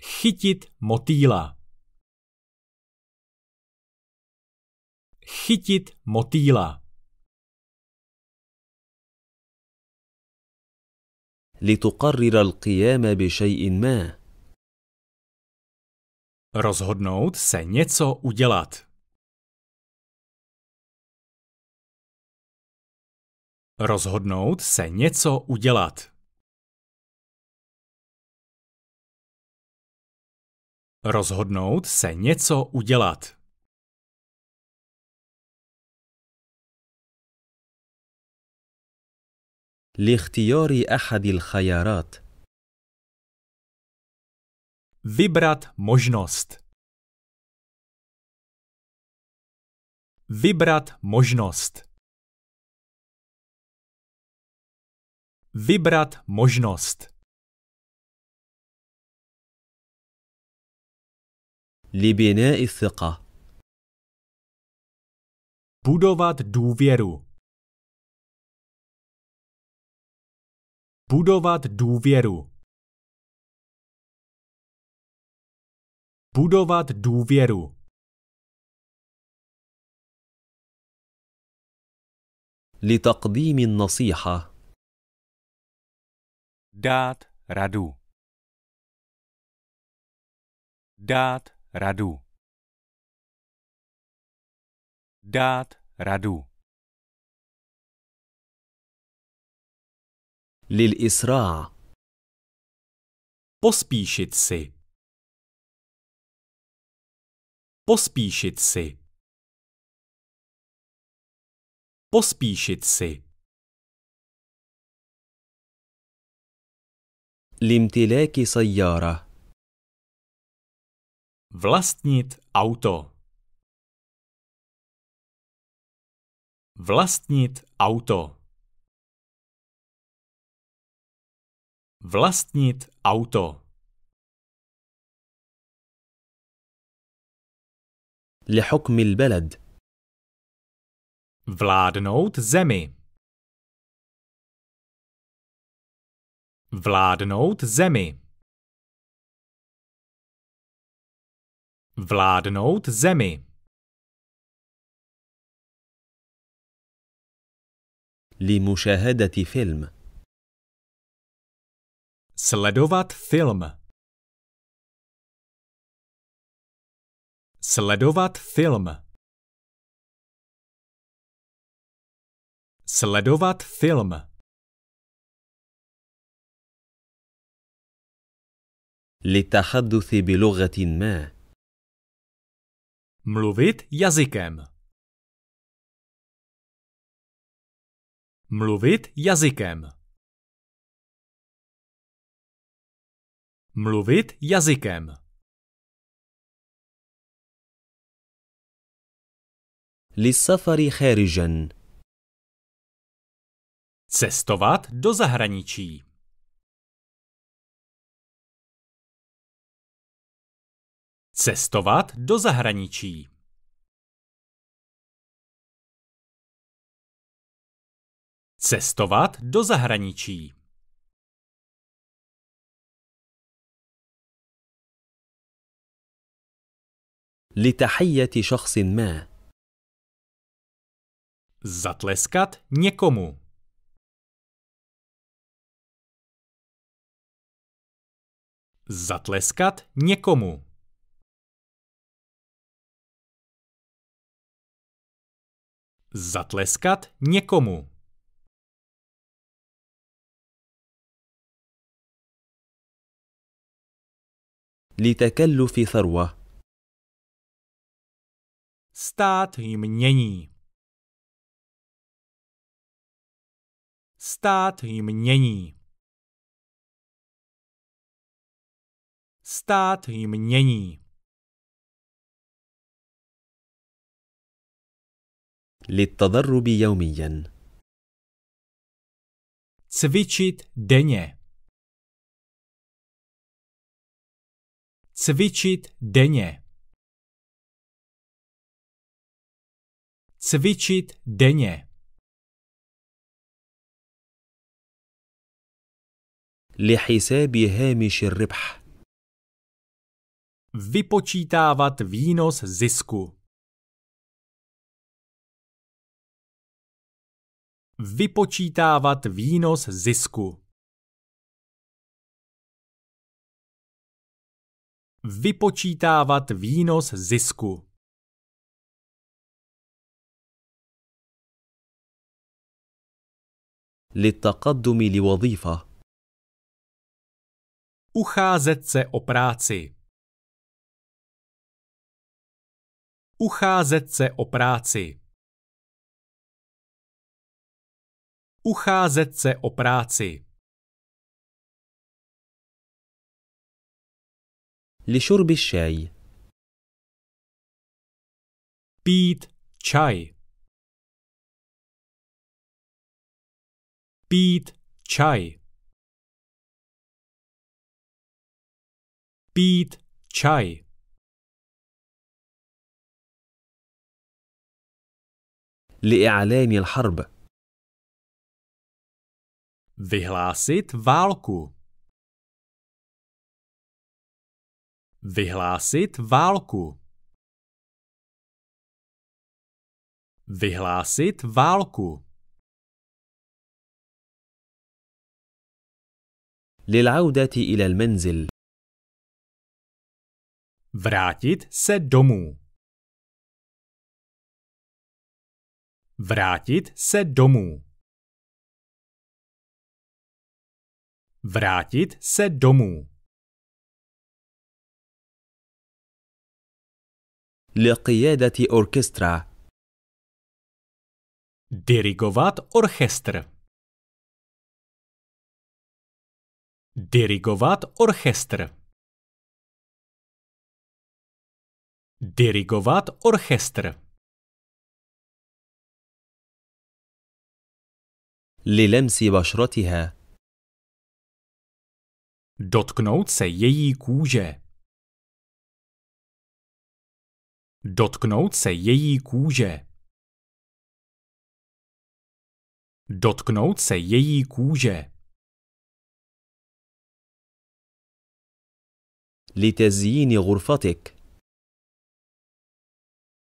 Chytit motýla. Chytit motýla. لتقرر القيام بشيء ما. Rozhodnout se něco udělat. Rozhodnout se něco udělat. Rozhodnout se něco udělat. لاختيار أحد الخيارات. Vybrat možnost. Vybrat možnost. Vybrat možnost. لبناء الثقة. Budovat důvěru. Budovat důvěru. Budovat důvěru. لتقديم النصيحة dát radu dát radu dát radu للإسراع pospíšit si pospíšit si pospíšit si لامتلاك سيارة فلاستنيت أوتو vlastnit auto Vlastnit auto. لحكم البلد Vládnout zemi. Vládnout zemi. Vládnout zemi. لمشاهدة فيلم Sledovat film. Sledovat film. Sledovat film. للتحدث بلغة ما. Mluvit jazykem. Mluvit jazykem. Mluvit jazykem. Lisafari خارجا Cestovat do zahraničí. Cestovat do zahraničí. Cestovat do zahraničí. لتحيه شخص ما زاتليسكات نيكومو زاتليسكات نيكومو زاتليسكات نيكومو لتكلف ثروه stát jim mění. Stát jim mění. Stát jim mění. للتدرب cvičit denně cvičit denně Cvičit denně. لحساب هامش الربح Vypočítávat výnos zisku. Vypočítávat výnos zisku. Vypočítávat výnos zisku. للتقدم لوظيفة Ucházet se o práci. Ucházet se o práci. Ucházet se o práci. لشرب الشاي. Pít čaj. بيت شاي بيت شاي لإعلان الحرب. Vyhlásit válku. Vyhlásit válku. Vyhlásit válku. للعودة إلى المنزل. Vrátit se domů. Vrátit se domů. Vrátit se domů. لقيادة أوركسترا. Dirigovat orchestr. Dirigovat orchestr. Dirigovat orchestr. Lilemsi بشرتها Dotknout se její kůže. Dotknout se její kůže. Dotknout se její kůže. لتزيين غرفتك.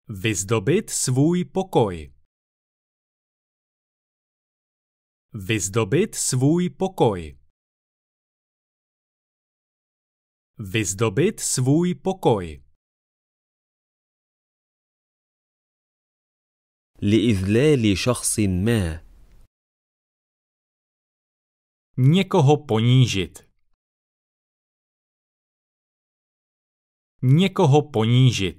Vyzdobit svůj pokoj. Vyzdobit svůj pokoj. Vyzdobit svůj pokoj. لإذلال شخص ما. Někoho ponížit. Někoho ponížit.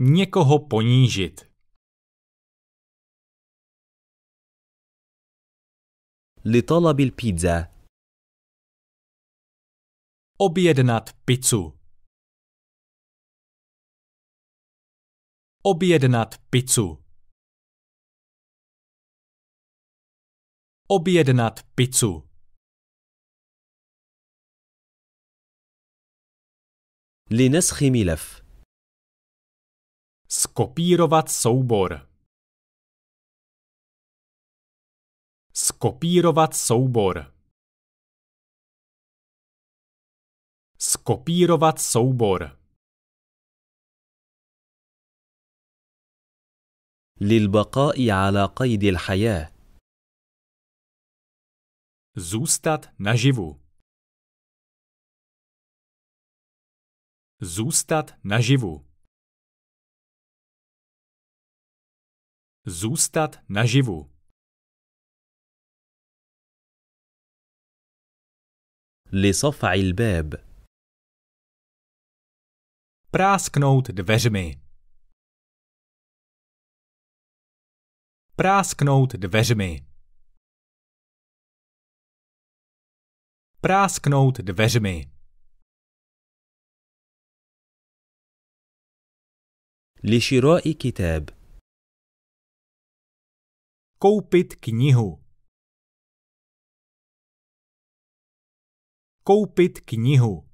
Někoho ponížit. لطلب البيتزا objednat pizzu objednat pizzu objednat pizzu لنسخ ملف سكوبيروفات صوبور سكوبيروفات صوبور سكوبيروفات صوبور للبقاء على قيد الحياة زوستات نجيفو Zůstat naživu. Zůstat naživu. لصفع الباب Prásknout dveřmi. Prásknout dveřmi. Prásknout dveřmi. لشراء كتاب كوبت كنيهو كوبيت كنيهو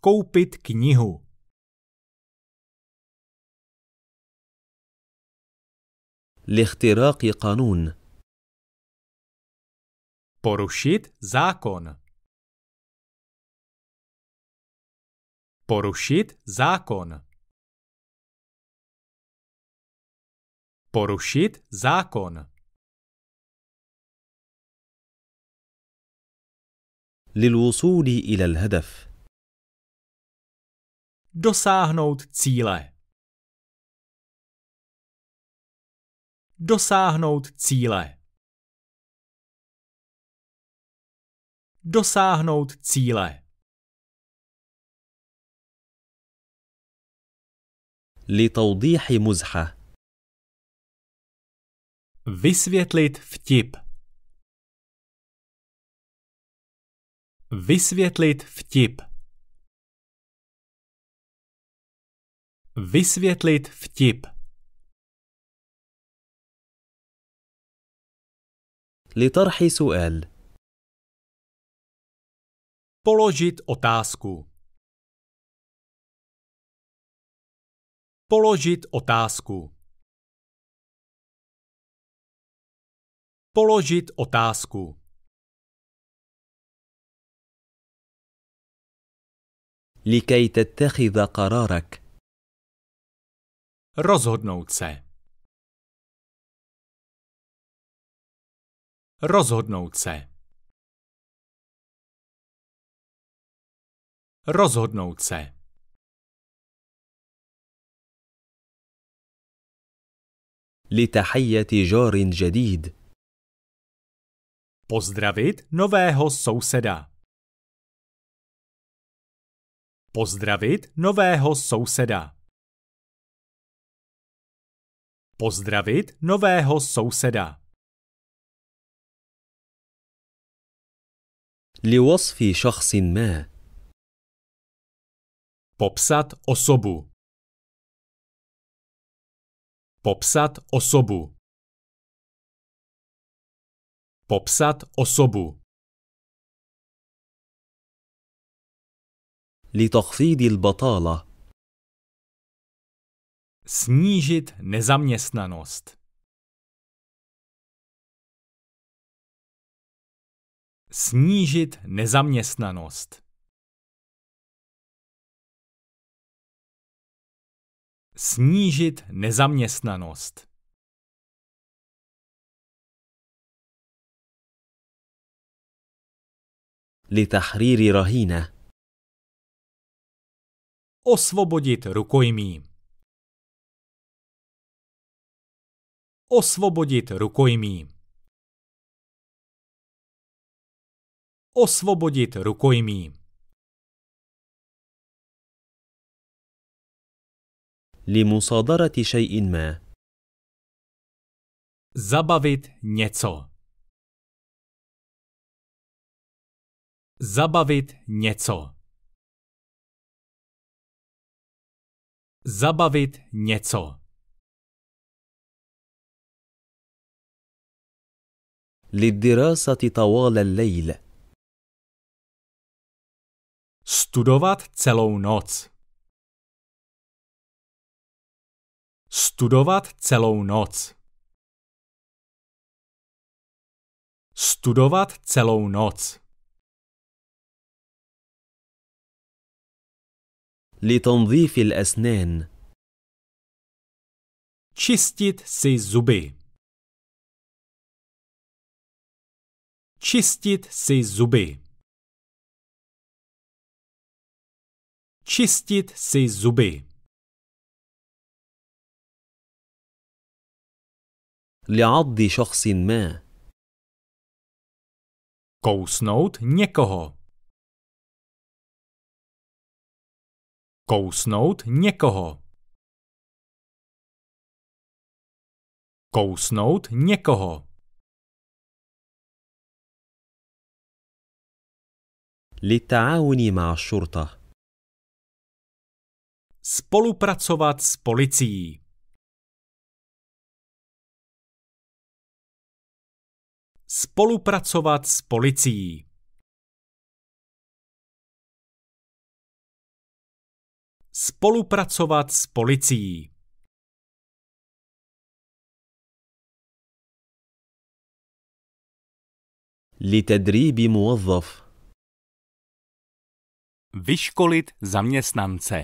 كوبت كنيهو لاختراق قانون بوروشيت زاكون Porušit zákon. Porušit zákon. Lilusudi إلى الهدف. Dosáhnout cíle. Dosáhnout cíle. Dosáhnout cíle. لتوضيح مزحة Vysvětlit vtip Vysvětlit vtip Vysvětlit vtip لطرح سؤال Položit otázku Položit otázku. Položit otázku. لكي تتخذ قرارك. Rozhodnout se. Rozhodnout se. Rozhodnout se. لتحية جار جديد. Pozdravit nového souseda. Pozdravit nového souseda. Pozdravit nového souseda. لوصف شخص ما. Popsat osobu. Popsat osobu. Popsat osobu. لتخفيض البطالة Snížit nezaměstnanost. Snížit nezaměstnanost. Snížit nezaměstnanost. لتحرير رهينة Osvobodit rukojmí Osvobodit rukojmí Osvobodit rukojmí لمصادرة شيء ما. زبافيت نيتسو. زبافيت نيتسو. زبافيت نيتسو. للدراسة طوال الليل. Studovat celou noc. Studovat celou noc. Studovat celou noc. لتنظيف الأسنان Čistit si zuby. Čistit si zuby. Čistit si zuby. لعض شخص ما kousnout někoho kousnout někoho kousnout někoho للتعاون مع الشرطة spolupracovat s policií Spolupracovat s policií. Spolupracovat s policií. لتدريب موظف Vyškolit zaměstnance.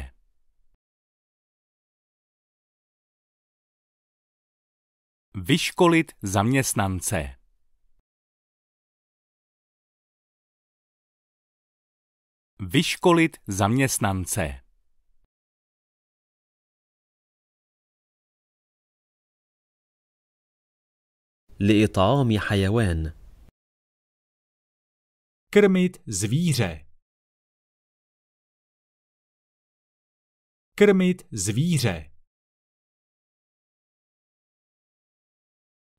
Vyškolit zaměstnance. Vyškolit zaměstnance. لإطعام حيوان كرمت zvíře كرمت zvíře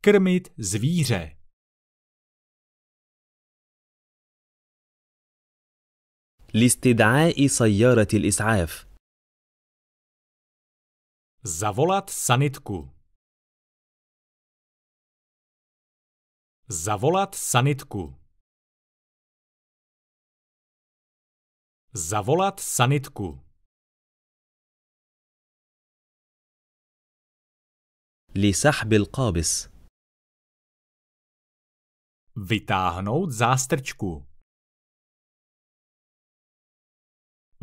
كرمت zvíře لاستدعاء سيارة الإسعاف. زافولات سانيتكو. زافولات سانيتكو. زافولات سانيتكو. لسحب القابس. فيتاهنوت زاسترچكو.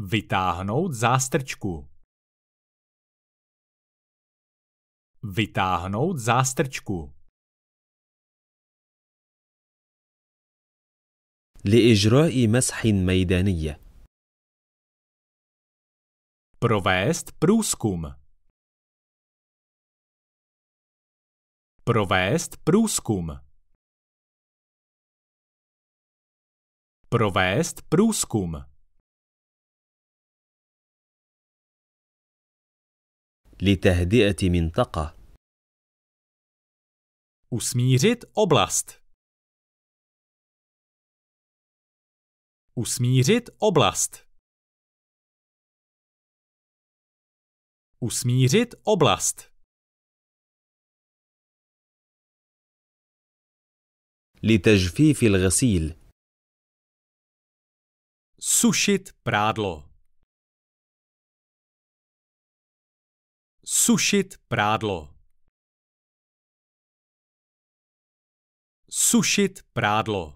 Vytáhnout zástrčku. Vytáhnout zástrčku. لإجراء مسح ميداني. Provést průzkum. Provést průzkum. Provést průzkum. لتهدئه منطقه اسميريت اوبلاست اسميريت اوبلاست اسميريت اوبلاست لتجفيف الغسيل سوشيت برادلو Sušit prádlo. Sušit prádlo.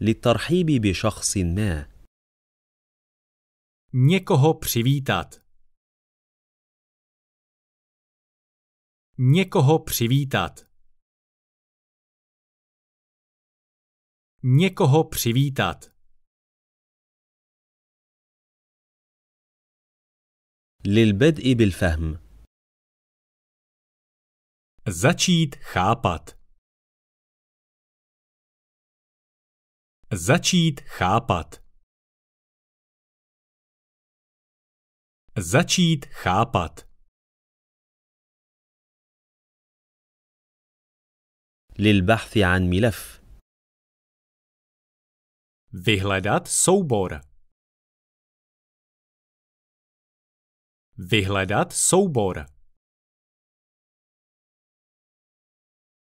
للترحيب بشخص ما. Někoho přivítat. Někoho přivítat. Někoho přivítat. للبدء بالفهم زاتشيت خابات زاتشيت خابات زاتشيت خابات للبحث عن ملف Vyhledat soubor. Vyhledat soubor.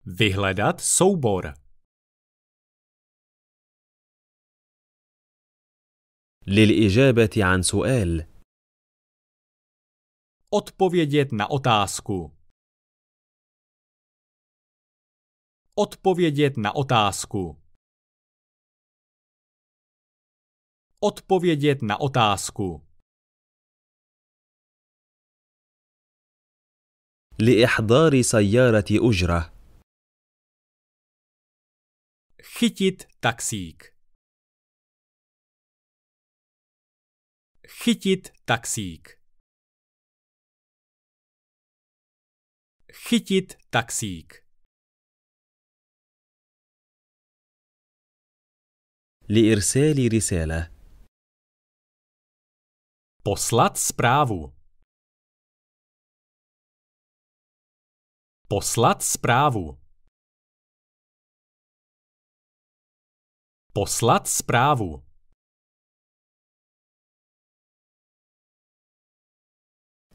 Vyhledat soubor. للإجابة عن سؤال Odpovědět na otázku. Odpovědět na otázku. Odpovědět na otázku. لإحضار سيارة أجرة. خيتيت تاكسيك. خيتيت تاكسيك. خيتيت تاكسيك. لإرسال رسالة. بوصلات سبرافو. Poslat zprávu. Poslat zprávu.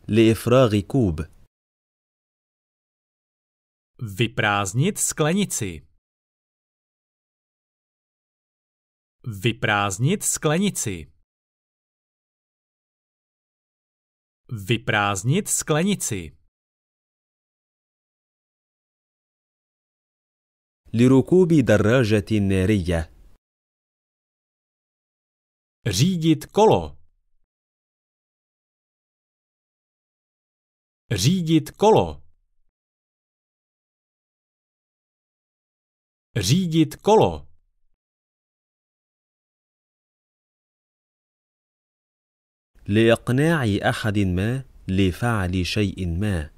لإفراغ كوب Vyprázdnit sklenici. Vyprázdnit sklenici. Vyprázdnit sklenici. لركوب دراجة نارية. ريجيت كولو ريجيت كولو ريجيت كولو لإقناع أحد ما لفعل شيء ما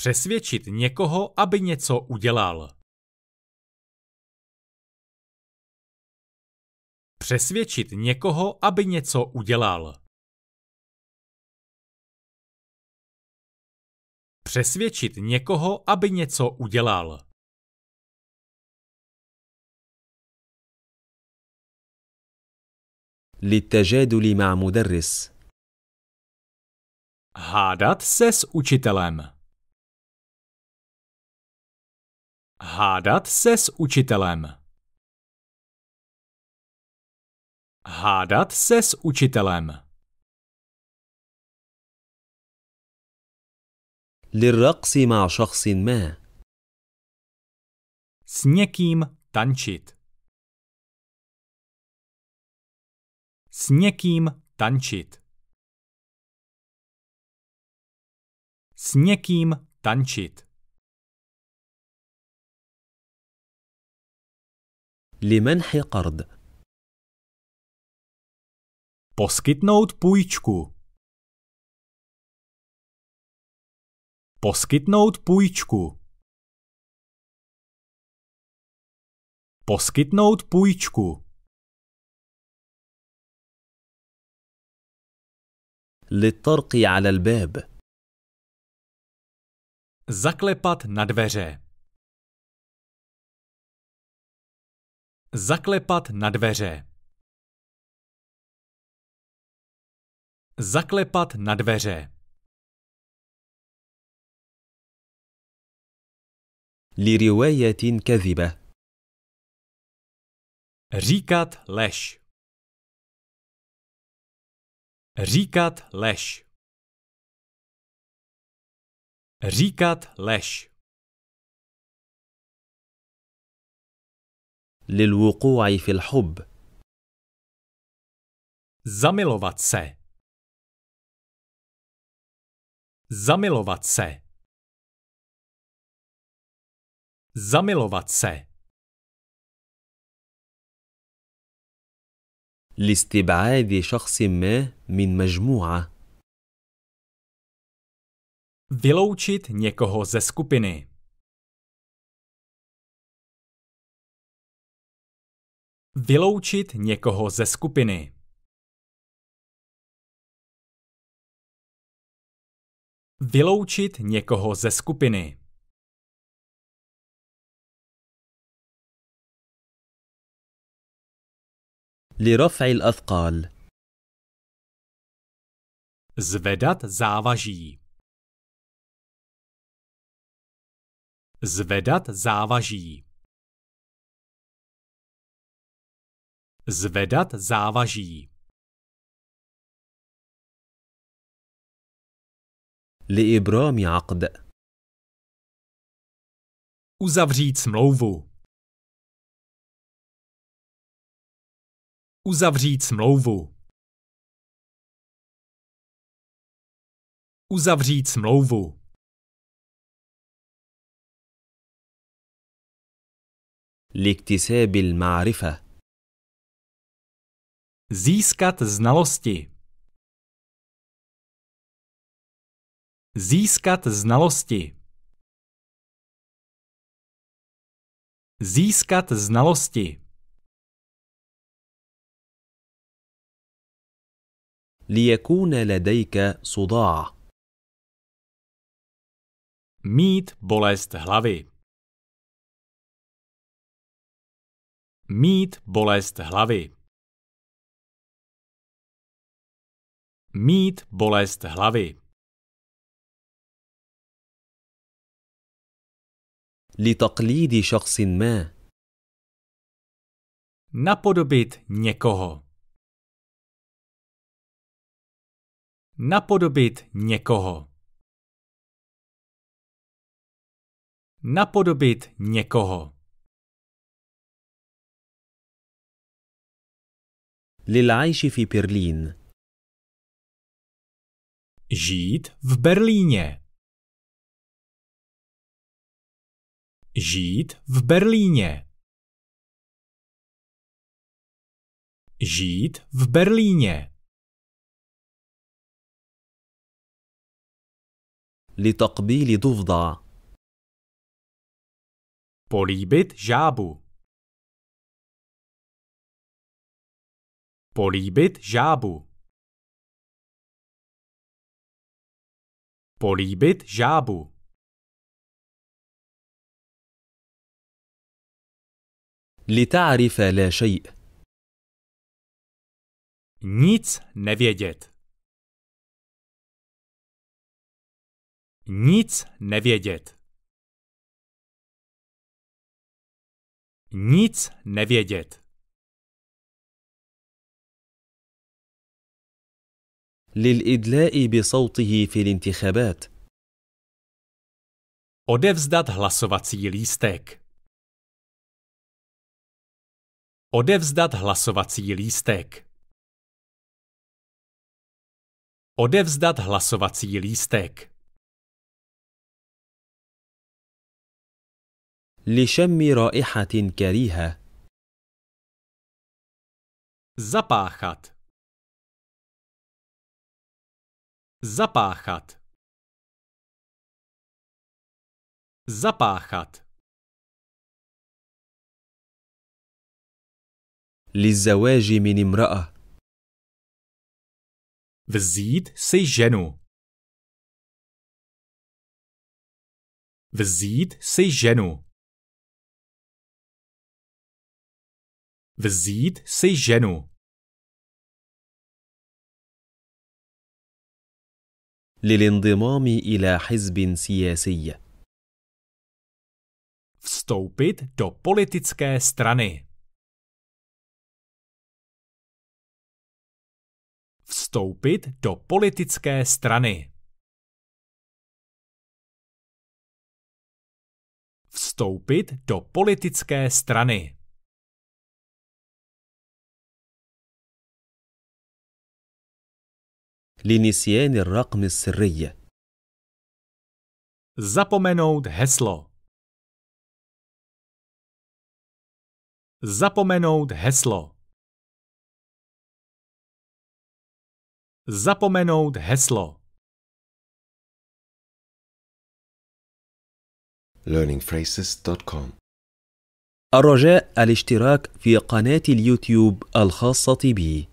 Přesvědčit někoho, aby něco udělal. Přesvědčit někoho, aby něco udělal. Přesvědčit někoho, aby něco udělal. للتجادل مع Hádat se s učitelem. Hádat se s učitelem. Hádat se s učitelem. للرقص مع شخص ما. S někým tančit. S někým tančit. S někým tančit. لمنح قرض Poskytnout půjčku. Poskytnout půjčku. Poskytnout půjčku. للطرق على الباب. Zaklepat na dveře. Zaklepat na dveře. Zaklepat na dveře. لرواية كذبة Říkat lež. Říkat lež. Říkat lež. للوقوع في الحب Zamilovat se Zamilovat se Zamilovat se لاستبعاد شخص ما من مجموعة Vyloučit někoho ze skupiny Vyloučit někoho ze skupiny. Vyloučit někoho ze skupiny. لرفع الأثقال Zvedat závaží. Zvedat závaží. Zvedat závaží. لإبرام عقد Uzavřít smlouvu. Uzavřít smlouvu. Uzavřít smlouvu. لاكتساب المعرفه Získat znalosti. Získat znalosti. Získat znalosti. Liekune ledejke sudá. Mít bolest hlavy. Mít bolest hlavy. Mít bolest hlavy. لتقليد شخص ما Napodobit někoho. Napodobit někoho. Napodobit někoho. للعيش في برلين Žít v Berlíně. Žít v Berlíně. Žít v Berlíně. لتقبيل ضفدع Políbit žábu. Políbit žábu. Políbit žábu. لتعرف لا Nic nevědět. Nic nevědět. Nic nevědět. للإدلاء بصوته في الانتخابات. Odevzdat hlasovací lístek. Odevzdat hlasovací lístek. Odevzdat hlasovací lístek. لشم رائحة كريهة. Zapáchat. Zapáchat. Zapáchat. للزواج من امرأة. Vzít si ženu. Vzít si ženu. Vzít si ženu. للانضمام إلى حزب سياسي. Vstoupit do politické strany. Vstoupit do politické strany. Vstoupit do politické strany. لنسيان الرقم السري zapomenout heslo zapomenout heslo zapomenout heslo learningphrases.com الرجاء الاشتراك في قناة اليوتيوب الخاصة بي